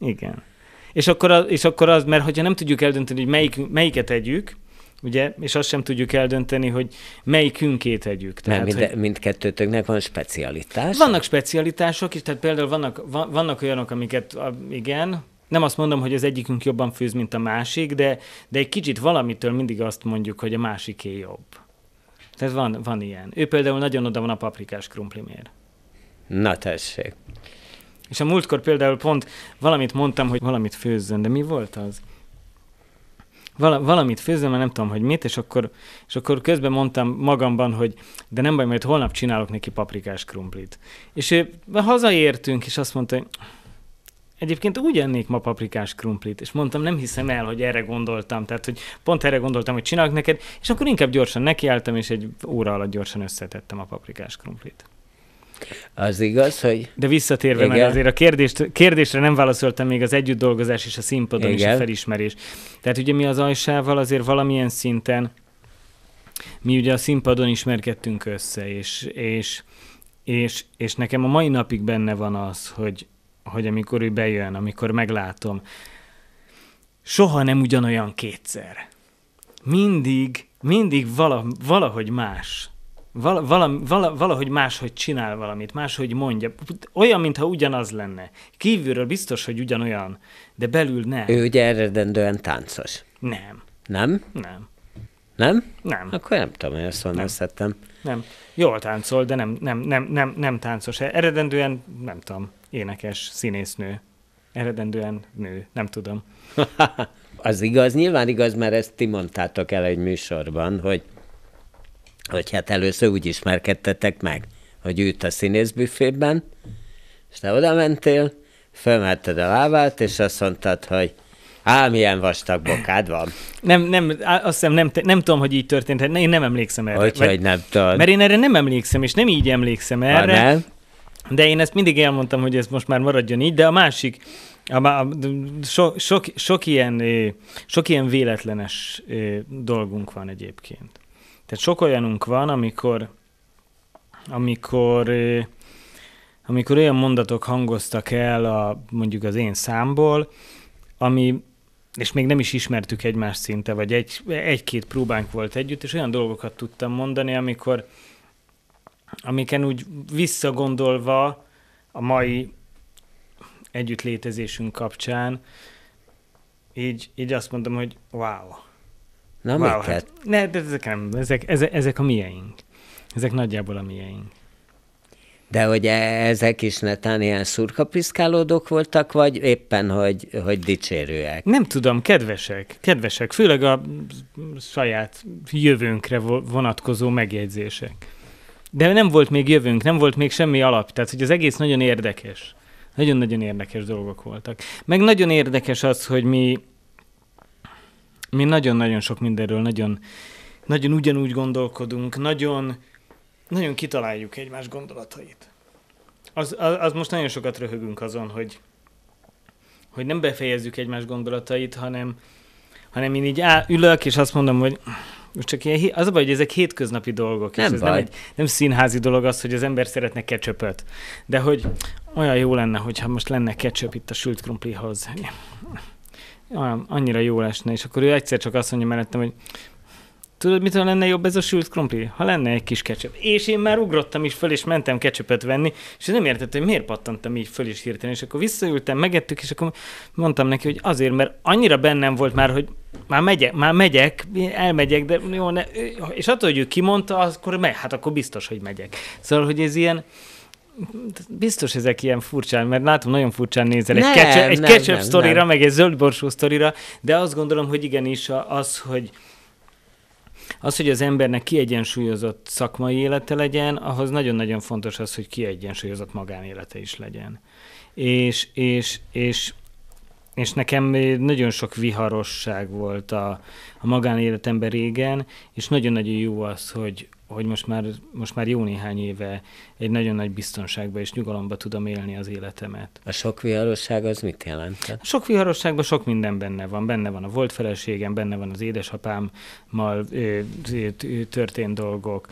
igen. És akkor, az, és akkor az, mert hogyha nem tudjuk eldönteni, hogy melyik, melyiket együk, ugye, és azt sem tudjuk eldönteni, hogy melyikünkét együk. Tehát, Mert mind, hogy... mindkettőtöknek van specialitás? Vannak specialitások is, tehát például vannak, vannak olyanok, amiket igen, nem azt mondom, hogy az egyikünk jobban főz, mint a másik, de, de egy kicsit valamitől mindig azt mondjuk, hogy a másiké jobb. Tehát van, van ilyen. Ő például nagyon oda van a paprikás krumplimér. Na tessék. És a múltkor például pont valamit mondtam, hogy valamit főzzön, de mi volt az? valamit főzöm, mert nem tudom, hogy mit, és akkor, és akkor közben mondtam magamban, hogy de nem baj, mert holnap csinálok neki paprikás krumplit. És hazaértünk, és azt mondta, hogy Egyébként úgy ennék ma paprikás krumplit, és mondtam, nem hiszem el, hogy erre gondoltam, tehát hogy pont erre gondoltam, hogy csinálok neked, és akkor inkább gyorsan nekiálltam, és egy óra alatt gyorsan összetettem a paprikás krumplit. Az igaz, hogy... De visszatérve igen. meg azért a kérdést, kérdésre nem válaszoltam még az együtt dolgozás és a színpadon igen. és a felismerés. Tehát ugye mi az Ajsával azért valamilyen szinten, mi ugye a színpadon ismerkedtünk össze, és, és, és, és nekem a mai napig benne van az, hogy, hogy amikor ő bejön, amikor meglátom, soha nem ugyanolyan kétszer. Mindig, mindig vala, valahogy más Val- valam, vala, valahogy máshogy csinál valamit, máshogy mondja. Olyan, mintha ugyanaz lenne. Kívülről biztos, hogy ugyanolyan, de belül nem. Ő ugye eredendően táncos. Nem. Nem? Nem. Nem? Nem. Akkor nem tudom, hogy ezt nem. szedtem. Nem. Jól táncol, de nem, nem, nem, nem, nem táncos. Eredendően, nem tudom, énekes, színésznő. Eredendően nő, nem tudom. *laughs* Az igaz, nyilván igaz, mert ezt ti mondtátok el egy műsorban, hogy hogy hát először úgy ismerkedtetek meg, hogy ült a színészbüfében, és te oda mentél, fölmetted a lábát, és azt mondtad, hogy Á, milyen vastag bokád van. Nem, nem, azt hiszem, nem, nem tudom, hogy így történt, hát én nem emlékszem erre. Hogy, hogy nem tudom. Mert én erre nem emlékszem, és nem így emlékszem erre. Ha, nem? De én ezt mindig elmondtam, hogy ez most már maradjon így, de a másik, a, a, so, sok, sok, ilyen, sok ilyen véletlenes dolgunk van egyébként. Tehát sok olyanunk van, amikor, amikor, amikor olyan mondatok hangoztak el a, mondjuk az én számból, ami, és még nem is ismertük egymás szinte, vagy egy, egy-két próbánk volt együtt, és olyan dolgokat tudtam mondani, amikor, amiken úgy visszagondolva a mai együttlétezésünk kapcsán, így, így azt mondom, hogy wow, Na, wow, Hát, ne, de ezek nem, ezek, ezek, ezek a mieink. Ezek nagyjából a mieink. De hogy e, ezek is netán ilyen szurkapiszkálódók voltak, vagy éppen, hogy, hogy dicsérőek? Nem tudom, kedvesek, kedvesek, főleg a saját jövőnkre vonatkozó megjegyzések. De nem volt még jövőnk, nem volt még semmi alap, tehát hogy az egész nagyon érdekes. Nagyon-nagyon érdekes dolgok voltak. Meg nagyon érdekes az, hogy mi mi nagyon-nagyon sok mindenről nagyon, nagyon ugyanúgy gondolkodunk, nagyon, nagyon kitaláljuk egymás gondolatait. Az, az, az most nagyon sokat röhögünk azon, hogy, hogy nem befejezzük egymás gondolatait, hanem, hanem én így á, ülök, és azt mondom, hogy most csak ilyen, az a baj, hogy ezek hétköznapi dolgok. Nem, és ez baj. nem, egy, nem színházi dolog az, hogy az ember szeretne ketchupot, De hogy olyan jó lenne, hogyha most lenne ketchup itt a sült krumplihoz olyan, annyira jó lesne, és akkor ő egyszer csak azt mondja mellettem, hogy tudod, mitől lenne jobb ez a sült krumpli? Ha lenne egy kis ketchup. És én már ugrottam is föl, és mentem ketchupet venni, és nem értettem, hogy miért pattantam így föl is hirtelen, és akkor visszaültem, megettük, és akkor mondtam neki, hogy azért, mert annyira bennem volt már, hogy már megyek, már megyek, elmegyek, de jó, ne, és attól, hogy ő kimondta, akkor megy, hát akkor biztos, hogy megyek. Szóval, hogy ez ilyen, biztos ezek ilyen furcsán, mert látom, nagyon furcsán nézel egy nem, ketchup, egy nem, ketchup nem, sztorira, nem. meg egy zöldborsó sztorira, de azt gondolom, hogy igenis az, hogy az, hogy az embernek kiegyensúlyozott szakmai élete legyen, ahhoz nagyon-nagyon fontos az, hogy kiegyensúlyozott magánélete is legyen. És, és, és és nekem nagyon sok viharosság volt a, a magánéletemben régen, és nagyon-nagyon jó az, hogy, hogy most, már, most már jó néhány éve egy nagyon nagy biztonságban és nyugalomba tudom élni az életemet. A sok viharosság az mit jelent? A Sok viharosságban sok minden benne van. Benne van a volt feleségem, benne van az édesapámmal történt dolgok,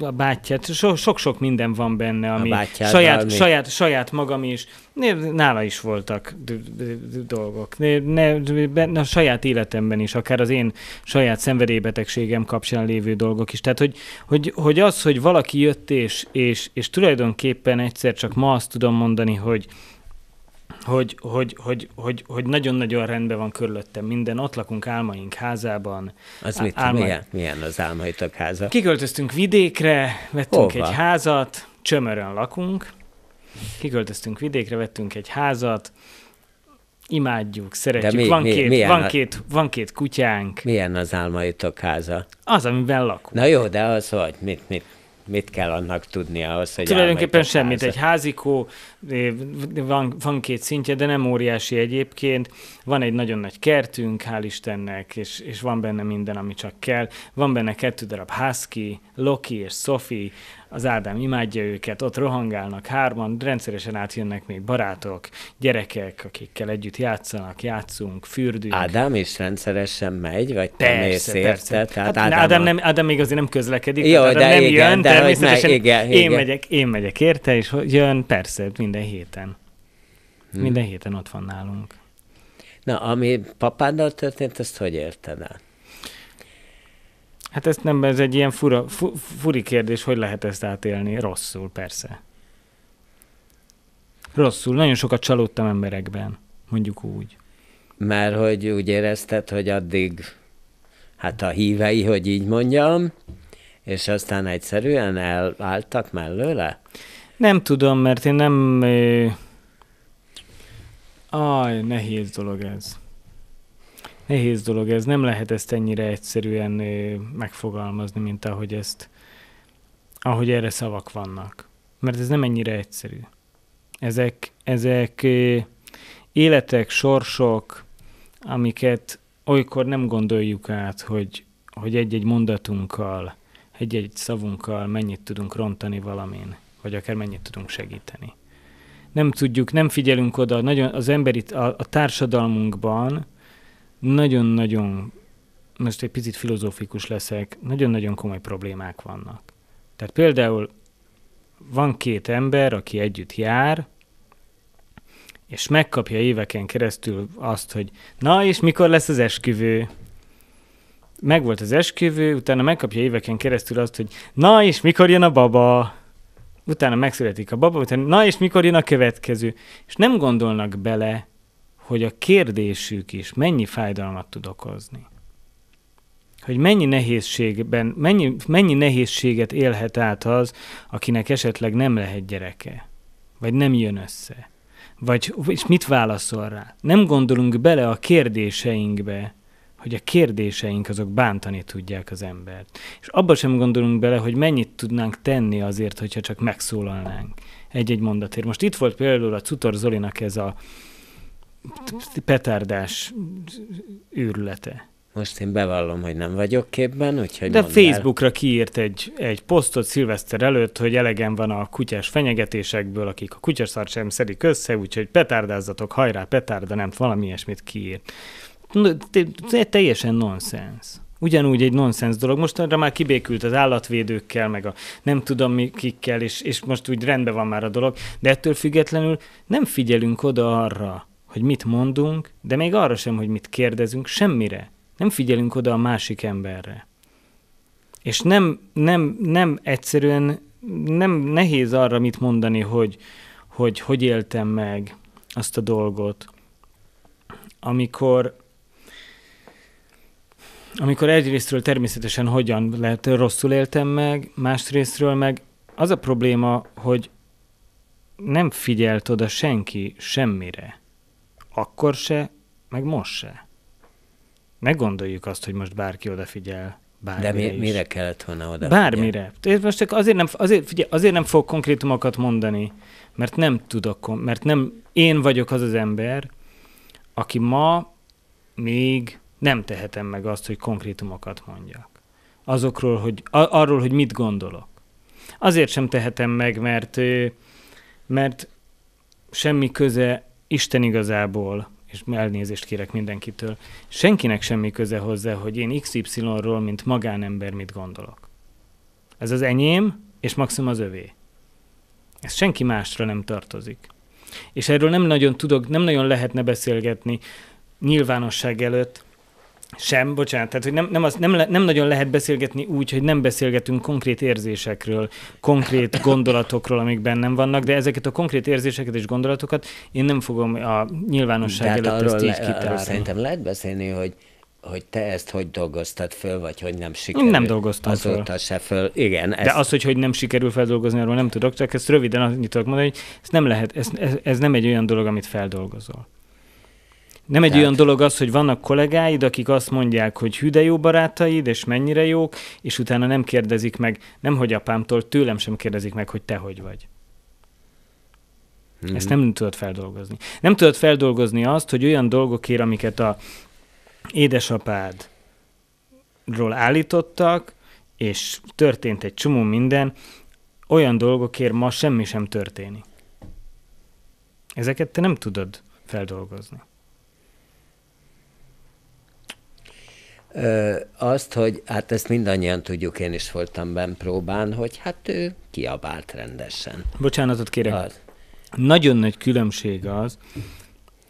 a bátyát, sok-sok minden van benne, ami saját, saját, saját magam is, nála is voltak dolgok. ne, a saját életemben is, akár az én saját szenvedélybetegségem kapcsán lévő dolgok is. Tehát, hogy, hogy, hogy az, hogy valaki jött és, és, és tulajdonképpen egyszer csak ma azt tudom mondani, hogy hogy, hogy, hogy, hogy, hogy nagyon-nagyon rendben van körülöttem minden, ott lakunk álmaink házában. Az mit, álma... milyen, milyen az álmaitok háza? Kiköltöztünk vidékre, vettünk Hova? egy házat, csömörön lakunk, kiköltöztünk vidékre, vettünk egy házat, imádjuk, szeretjük, mi, van, mi, két, milyen van, a... két, van két kutyánk. Milyen az álmaitok háza? Az, amiben lakunk. Na jó, de az hogy? Mit, mit, mit kell annak tudni ahhoz, hogy Tulajdonképpen semmit. Egy házikó, eh, van, van két szintje, de nem óriási egyébként. Van egy nagyon nagy kertünk, hál' Istennek, és, és van benne minden, ami csak kell. Van benne kettő darab husky, Loki és Sophie, az Ádám imádja őket, ott rohangálnak hárman, rendszeresen átjönnek még barátok, gyerekek, akikkel együtt játszanak, játszunk, fürdünk. Ádám is rendszeresen megy, vagy te mész érte? Tehát hát Ádám, Ádám, nem, Ádám még azért nem közlekedik, Jó, de nem igen, jön, de természetesen meg, igen, igen. Én, megyek, én megyek érte, és jön persze minden héten. Hmm. Minden héten ott van nálunk. Na, ami papáddal történt, ezt hogy érted át? Hát ezt nem, ez egy ilyen fura, fu, furi kérdés, hogy lehet ezt átélni. Rosszul, persze. Rosszul. Nagyon sokat csalódtam emberekben, mondjuk úgy. Mert hogy úgy érezted, hogy addig, hát a hívei, hogy így mondjam, és aztán egyszerűen elálltak mellőle? Nem tudom, mert én nem... Aj, nehéz dolog ez nehéz dolog ez, nem lehet ezt ennyire egyszerűen megfogalmazni, mint ahogy ezt, ahogy erre szavak vannak. Mert ez nem ennyire egyszerű. Ezek, ezek életek, sorsok, amiket olykor nem gondoljuk át, hogy, hogy egy-egy mondatunkkal, egy-egy szavunkkal mennyit tudunk rontani valamin, vagy akár mennyit tudunk segíteni. Nem tudjuk, nem figyelünk oda, nagyon az emberi, a, a társadalmunkban nagyon-nagyon, most egy picit filozófikus leszek, nagyon-nagyon komoly problémák vannak. Tehát például van két ember, aki együtt jár, és megkapja éveken keresztül azt, hogy na és mikor lesz az esküvő? Megvolt az esküvő, utána megkapja éveken keresztül azt, hogy na és mikor jön a baba? Utána megszületik a baba, utána na és mikor jön a következő? És nem gondolnak bele, hogy a kérdésük is mennyi fájdalmat tud okozni. Hogy mennyi nehézségben, mennyi, mennyi nehézséget élhet át az, akinek esetleg nem lehet gyereke, vagy nem jön össze. Vagy, és mit válaszol rá? Nem gondolunk bele a kérdéseinkbe, hogy a kérdéseink azok bántani tudják az embert. És abba sem gondolunk bele, hogy mennyit tudnánk tenni azért, hogyha csak megszólalnánk egy-egy mondatért. Most itt volt például a Cutor Zolinak ez a petárdás őrülete. Most én bevallom, hogy nem vagyok képben, úgyhogy De Facebookra el. kiírt egy, egy posztot szilveszter előtt, hogy elegem van a kutyás fenyegetésekből, akik a kutyaszart sem szedik össze, úgyhogy petárdázzatok, hajrá, petárda, nem, valami ilyesmit kiírt. Teljesen nonsens. Ugyanúgy egy nonsens dolog. Most már kibékült az állatvédőkkel, meg a nem tudom mi kikkel, és, és most úgy rendben van már a dolog, de ettől függetlenül nem figyelünk oda arra, hogy mit mondunk, de még arra sem, hogy mit kérdezünk, semmire. Nem figyelünk oda a másik emberre. És nem, nem, nem egyszerűen nem nehéz arra mit mondani, hogy, hogy hogy éltem meg azt a dolgot, amikor amikor egyrésztről természetesen hogyan lehet, rosszul éltem meg, másrésztről meg az a probléma, hogy nem figyelt oda senki semmire akkor se, meg most se. Ne gondoljuk azt, hogy most bárki odafigyel. Bármire De mi, is. mire kellett volna oda? Bármire. Én most csak azért nem, azért, figyelj, azért nem fogok konkrétumokat mondani, mert nem tudok, mert nem én vagyok az az ember, aki ma még nem tehetem meg azt, hogy konkrétumokat mondjak. Azokról, hogy, arról, hogy mit gondolok. Azért sem tehetem meg, mert, mert semmi köze Isten igazából, és elnézést kérek mindenkitől, senkinek semmi köze hozzá, hogy én XY-ról, mint magánember mit gondolok. Ez az enyém, és maximum az övé. Ez senki másra nem tartozik. És erről nem nagyon tudok, nem nagyon lehetne beszélgetni nyilvánosság előtt, sem, bocsánat, tehát hogy nem, nem, az, nem, le, nem nagyon lehet beszélgetni úgy, hogy nem beszélgetünk konkrét érzésekről, konkrét *laughs* gondolatokról, amik bennem vannak, de ezeket a konkrét érzéseket és gondolatokat én nem fogom a nyilvánosság de hát előtt arról, ezt így kitárni. Arról szerintem lehet beszélni, hogy hogy te ezt hogy dolgoztad föl, vagy hogy nem sikerült. Nem dolgoztam Azóta föl. se föl. Igen. Ezt... De az, hogy hogy nem sikerül feldolgozni, arról nem tudok, csak ezt röviden annyit tudok mondani, hogy ez nem lehet, ez, ez, ez nem egy olyan dolog, amit feldolgozol. Nem egy Tehát... olyan dolog az, hogy vannak kollégáid, akik azt mondják, hogy hű de jó barátaid, és mennyire jók, és utána nem kérdezik meg, nem hogy apámtól, tőlem sem kérdezik meg, hogy te hogy vagy. Mm-hmm. Ezt mhm. nem tudod feldolgozni. Nem tudod feldolgozni azt, hogy olyan dolgokért, amiket a édesapádról állítottak, és történt egy csomó minden, olyan dolgokért ma semmi sem történik. Ezeket te nem tudod feldolgozni. azt, hogy hát ezt mindannyian tudjuk, én is voltam benne próbán, hogy hát ő kiabált rendesen. Bocsánatot kérek. Az. Nagyon nagy különbség az,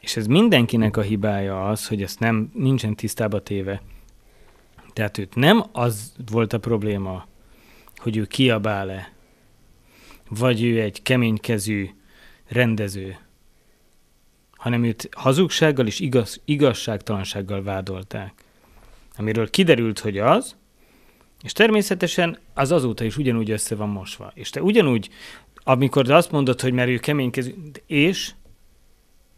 és ez mindenkinek a hibája az, hogy ezt nem, nincsen tisztába téve. Tehát őt nem az volt a probléma, hogy ő kiabál-e, vagy ő egy keménykezű rendező, hanem őt hazugsággal és igaz, igazságtalansággal vádolták amiről kiderült, hogy az, és természetesen az azóta is ugyanúgy össze van mosva. És te ugyanúgy, amikor te azt mondod, hogy mert ő keménykezű, és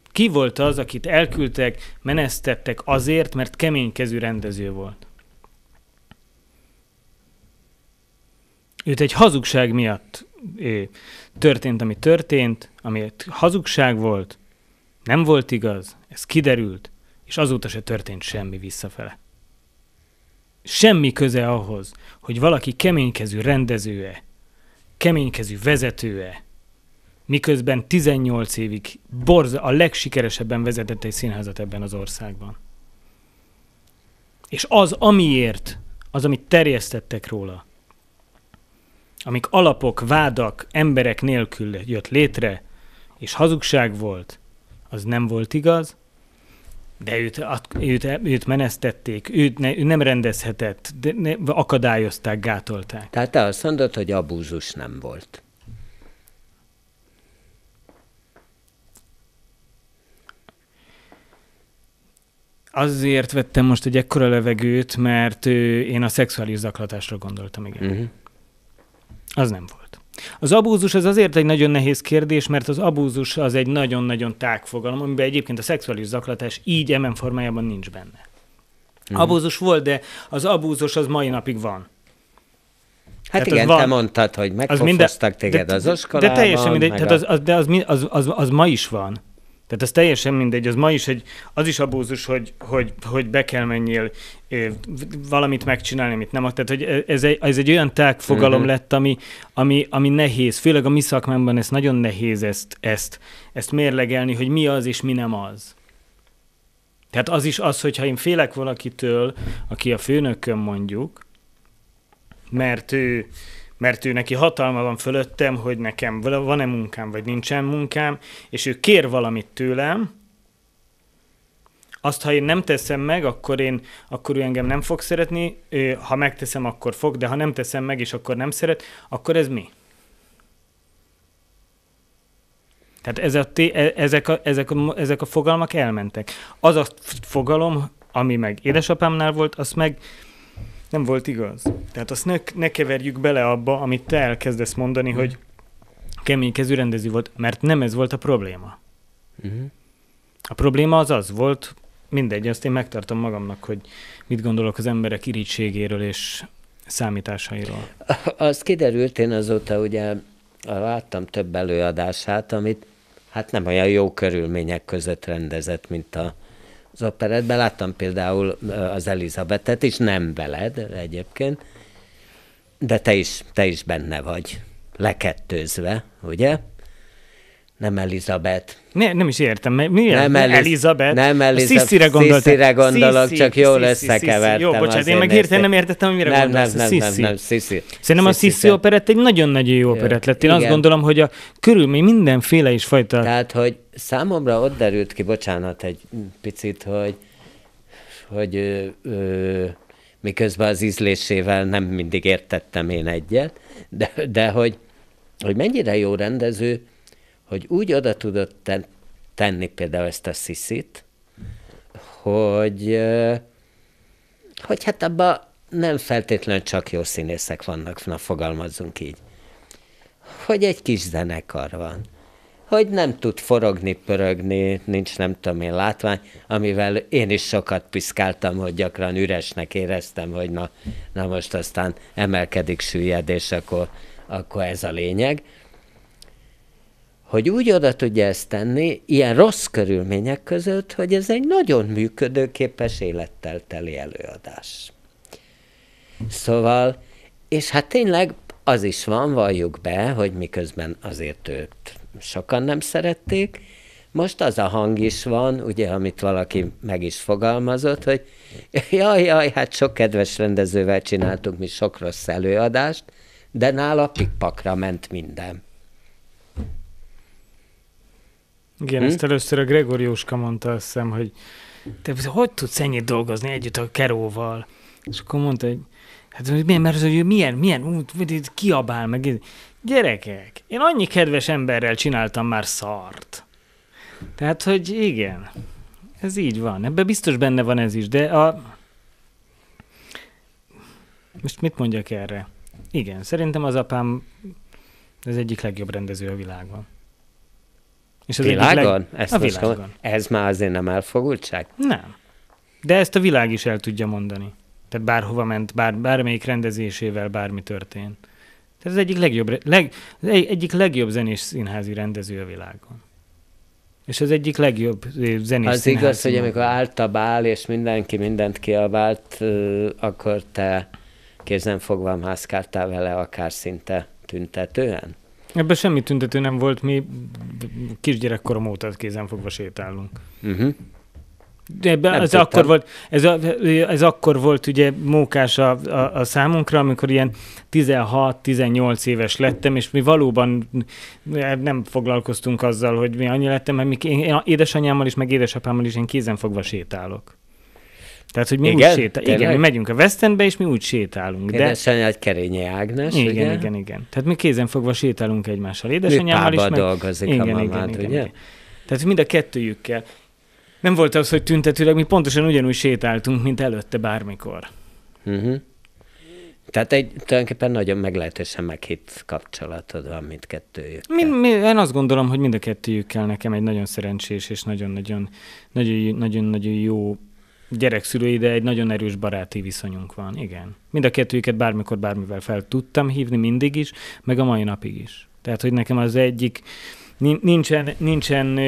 ki volt az, akit elküldtek, menesztettek azért, mert keménykezű rendező volt? Őt egy hazugság miatt é, történt, ami történt, ami hazugság volt, nem volt igaz, ez kiderült, és azóta se történt semmi visszafele semmi köze ahhoz, hogy valaki keménykezű rendezőe, keménykezű vezetőe, miközben 18 évig borza, a legsikeresebben vezetett egy színházat ebben az országban. És az, amiért, az, amit terjesztettek róla, amik alapok, vádak, emberek nélkül jött létre, és hazugság volt, az nem volt igaz, de őt, őt, őt menesztették, őt ne, ő nem rendezhetett, de ne, akadályozták, gátolták. Tehát te azt mondod, hogy abúzus nem volt. Azért vettem most egy ekkora levegőt, mert én a szexuális zaklatásra gondoltam, igen. Uh-huh. Az nem volt. Az abúzus az azért egy nagyon nehéz kérdés, mert az abúzus az egy nagyon-nagyon tág fogalom, amiben egyébként a szexuális zaklatás így emen formájában nincs benne. Mm. Abúzus volt, de az abúzus az mai napig van. Hát tehát igen, van, te mondtad, hogy megfofoztak minden, téged de, az oskolában. De teljesen mindegy, tehát az, az, de az, az, az, az ma is van. Tehát ez teljesen mindegy, az ma is egy, az is abúzus, hogy, hogy, hogy be kell menjél valamit megcsinálni, amit nem. Tehát hogy ez egy, ez egy olyan tág fogalom mm-hmm. lett, ami, ami, ami nehéz, főleg a mi szakmámban ez nagyon nehéz ezt, ezt, ezt mérlegelni, hogy mi az és mi nem az. Tehát az is az, hogyha én félek valakitől, aki a főnökön mondjuk, mert ő mert ő neki hatalma van fölöttem, hogy nekem van-e munkám, vagy nincsen munkám, és ő kér valamit tőlem, azt, ha én nem teszem meg, akkor én, akkor ő engem nem fog szeretni, ő, ha megteszem, akkor fog, de ha nem teszem meg, és akkor nem szeret, akkor ez mi? Tehát ez a, e, ezek, a, ezek, a, ezek a fogalmak elmentek. Az a fogalom, ami meg édesapámnál volt, azt meg nem volt igaz. Tehát azt ne, ne keverjük bele abba, amit te elkezdesz mondani, mm. hogy kemény kezű rendező volt, mert nem ez volt a probléma. Mm. A probléma az az volt, mindegy, azt én megtartom magamnak, hogy mit gondolok az emberek irítségéről és számításairól. Az kiderült, én azóta ugye láttam több előadását, amit hát nem olyan jó körülmények között rendezett, mint a az operetben. Láttam például az Elizabetet is, nem veled egyébként, de te is, te is benne vagy, lekettőzve, ugye? nem Elizabeth. Ne, nem is értem, miért? Nem Eliz- Elizabeth. Nem Elizabeth. Sziszire gondoltam. Sziszire gondolok, Sissi, csak jól Sissi, összekevertem. Jó, bocsánat, én meg értem, nem értettem, hogy mire nem, gondolsz. Nem, nem, nem, nem, Sissi. Szerintem a Sziszi operett egy nagyon nagyon jó operett lett. Én azt gondolom, hogy a körülmény mindenféle is fajta. Tehát, hogy számomra ott derült ki, bocsánat, egy picit, hogy hogy ö, ö, miközben az ízlésével nem mindig értettem én egyet, de, de hogy, hogy mennyire jó rendező, hogy úgy oda tudod ten, tenni például ezt a sziszit, hogy, hogy hát abban nem feltétlenül csak jó színészek vannak, na fogalmazzunk így. Hogy egy kis zenekar van. Hogy nem tud forogni, pörögni, nincs nem tudom én látvány, amivel én is sokat piszkáltam, hogy gyakran üresnek éreztem, hogy na, na most aztán emelkedik, süllyed, és akkor, akkor ez a lényeg hogy úgy oda tudja ezt tenni, ilyen rossz körülmények között, hogy ez egy nagyon működőképes élettel teli előadás. Szóval, és hát tényleg az is van, valljuk be, hogy miközben azért őt sokan nem szerették, most az a hang is van, ugye, amit valaki meg is fogalmazott, hogy jaj, jaj, hát sok kedves rendezővel csináltunk mi sok rossz előadást, de nála pikpakra ment minden. Igen, hm? ezt először a Gregor Jóska mondta, azt hiszem, hogy te hogy tudsz ennyit dolgozni együtt a Keróval? És akkor mondta, hogy hát milyen, mert az, hogy milyen, milyen, úgy, kiabál meg. Gyerekek, én annyi kedves emberrel csináltam már szart. Tehát, hogy igen, ez így van. Ebben biztos benne van ez is, de a... Most mit mondjak erre? Igen, szerintem az apám az egyik legjobb rendező a világban. És az világon? leg... Ezt a világon. Most, ez már azért nem elfogultság? Nem. De ezt a világ is el tudja mondani. Tehát bárhova ment, bár, bármelyik rendezésével bármi történt. Tehát ez egyik legjobb, leg, egyik legjobb zenés színházi rendező a világon. És az egyik legjobb zenés Az igaz, hogy amikor állt a bál, és mindenki mindent kiabált, akkor te kézen fogva mászkáltál vele akár szinte tüntetően? Ebben semmi tüntető nem volt, mi kisgyerekkorom óta fogva sétálunk. Uh-huh. De ebbe, ez akkor volt, ez, a, ez akkor volt ugye mókás a, a, a számunkra, amikor ilyen 16-18 éves lettem, és mi valóban nem foglalkoztunk azzal, hogy mi annyi lettem, mert mi, én édesanyámmal is, meg édesapámmal is én kézenfogva sétálok. Tehát, hogy mi igen? úgy sétálunk. Igen, mi megyünk a West Endbe, és mi úgy sétálunk. Édesanyád egy Kerényi Ágnes, igen, ugye? igen, igen. Tehát mi fogva sétálunk egymással. Édesanyámmal is. Meg... dolgozik igen, a mamád, igen, igen, ugye? Igen. Tehát mind a kettőjükkel. Nem volt az, hogy tüntetőleg mi pontosan ugyanúgy sétáltunk, mint előtte bármikor. Uh-huh. Tehát egy tulajdonképpen nagyon meglehetősen meghitt kapcsolatod van mindkettőjük. mi mi én azt gondolom, hogy mind a kettőjükkel nekem egy nagyon szerencsés és nagyon-nagyon nagyon-nagyon jó de egy nagyon erős baráti viszonyunk van, igen. Mind a kettőjüket bármikor, bármivel fel tudtam hívni, mindig is, meg a mai napig is. Tehát, hogy nekem az egyik, nincsen, nincsen,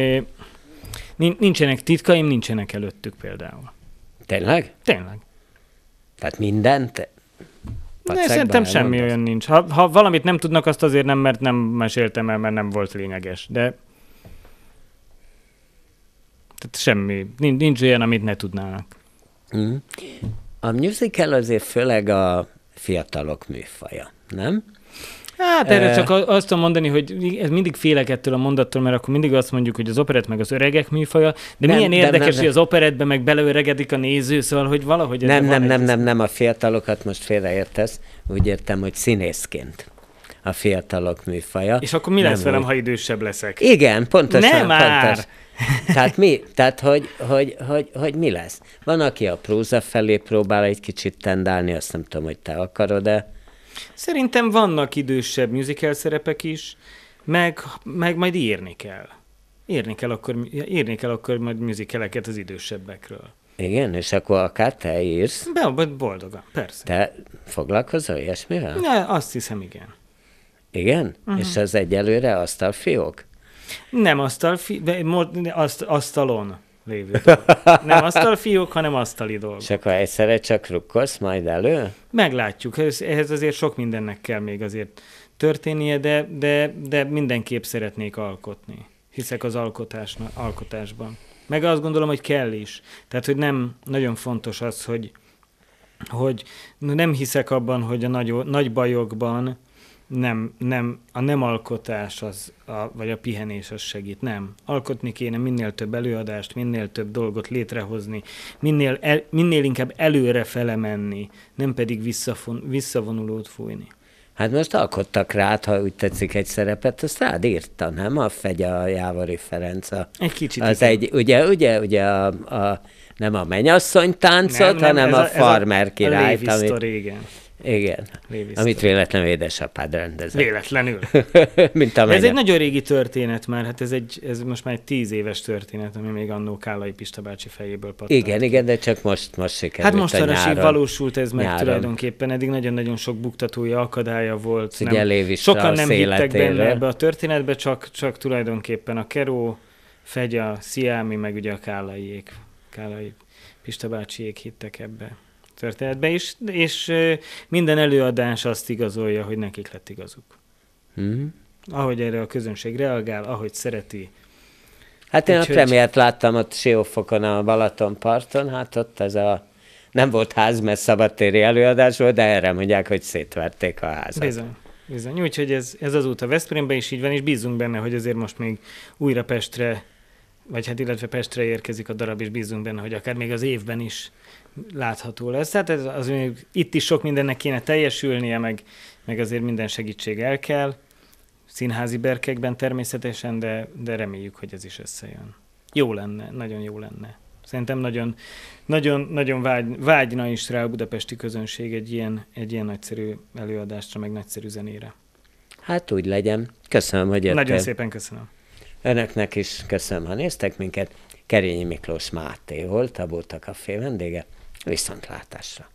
nincsenek titkaim, nincsenek előttük például. Tényleg? Tényleg. Tehát mindent ne, szerintem semmi olyan nincs. Ha, ha valamit nem tudnak, azt azért nem, mert nem meséltem el, mert nem volt lényeges. De tehát semmi, nincs, nincs olyan, amit ne tudnának. Mm. A musical azért főleg a fiatalok műfaja, nem? Hát erre csak azt tudom mondani, hogy ez mindig félek ettől a mondattól, mert akkor mindig azt mondjuk, hogy az operet meg az öregek műfaja, de nem, milyen érdekes, nem, nem, hogy az operetben meg beleöregedik a néző, szóval, hogy valahogy... Nem, nem, nem, nem, nem, a fiatalokat most félreértesz, úgy értem, hogy színészként a fiatalok műfaja. És akkor mi lesz nem, velem, úgy. ha idősebb leszek? Igen, pontosan. Nem már! Pontos. Tehát mi? Tehát, hogy, hogy, hogy, hogy mi lesz? Van, aki a próza felé próbál egy kicsit tendálni, azt nem tudom, hogy te akarod-e. Szerintem vannak idősebb musical szerepek is, meg, meg majd írni kell. Írni kell, akkor, írni kell akkor majd műzikeleket az idősebbekről. Igen, és akkor akár te írsz? Be, boldogan, persze. Te foglalkozol ilyesmivel? Ne, azt hiszem, igen. Igen? Uh-huh. És az egyelőre fiók? Nem asztal, fi- aszt- asztalon lévő dolgok. Nem fiók, hanem asztali dolgok. És ha egyszerre csak rukkolsz majd elő? Meglátjuk. Ez, ehhez azért sok mindennek kell még azért történnie, de, de, de mindenképp szeretnék alkotni. Hiszek az alkotásna, alkotásban. Meg azt gondolom, hogy kell is. Tehát, hogy nem nagyon fontos az, hogy, hogy nem hiszek abban, hogy a nagy, nagy bajokban nem, nem, a nem alkotás az, a, vagy a pihenés az segít, nem. Alkotni kéne minél több előadást, minél több dolgot létrehozni, minél, el, minél inkább előre fele menni, nem pedig visszafon, visszavonulót fújni. Hát most alkottak rá, ha úgy tetszik egy szerepet, azt rád írta, nem? A fegy a Jávori Ferenc. A, egy kicsit. Az igen. egy, ugye, ugye, ugye a, a, nem a menyasszony táncot, nem, nem, hanem a, a farmer a, királyt. A Lévi amit, sztori, igen igen. Lévisztor. Amit véletlenül édesapád rendezett. Véletlenül. *laughs* Mint a Ez egy nagyon régi történet már, hát ez, egy, ez most már egy tíz éves történet, ami még annó Kállai Pista bácsi fejéből pattant. Igen, igen, de csak most, most sikerült Hát most arra nyáron, valósult ez meg nyáron. tulajdonképpen, eddig nagyon-nagyon sok buktatója, akadálya volt. Ugye nem, Lévisra sokan nem hittek benne ebbe a történetbe, csak, csak tulajdonképpen a Keró, Fegy a Sziámi, meg ugye a Kállaiék, Kállai Pista bácsiék hittek ebbe történetben, és és minden előadás azt igazolja, hogy nekik lett igazuk. Hmm. Ahogy erre a közönség reagál, ahogy szereti. Hát én Úgyhogy... a premiért láttam ott Siófokon a Balatonparton, hát ott ez a nem volt ház, mert szabadtéri előadás volt, de erre mondják, hogy szétverték a házat. Bizony. Bizony, úgyhogy ez, ez az út a Veszprémben is így van, és bízunk benne, hogy azért most még újra Pestre, vagy hát illetve Pestre érkezik a darab, és bízunk benne, hogy akár még az évben is látható lesz. Tehát ez, az, itt is sok mindennek kéne teljesülnie, meg, meg azért minden segítség el kell, színházi berkekben természetesen, de, de reméljük, hogy ez is összejön. Jó lenne, nagyon jó lenne. Szerintem nagyon, nagyon, nagyon vágy, vágyna is rá a budapesti közönség egy ilyen, egy ilyen nagyszerű előadásra, meg nagyszerű zenére. Hát úgy legyen. Köszönöm, hogy jöttél. Nagyon szépen köszönöm. Önöknek is köszönöm, ha néztek minket. Kerényi Miklós Máté volt, a Bóta Café vendége. Viszontlátásra!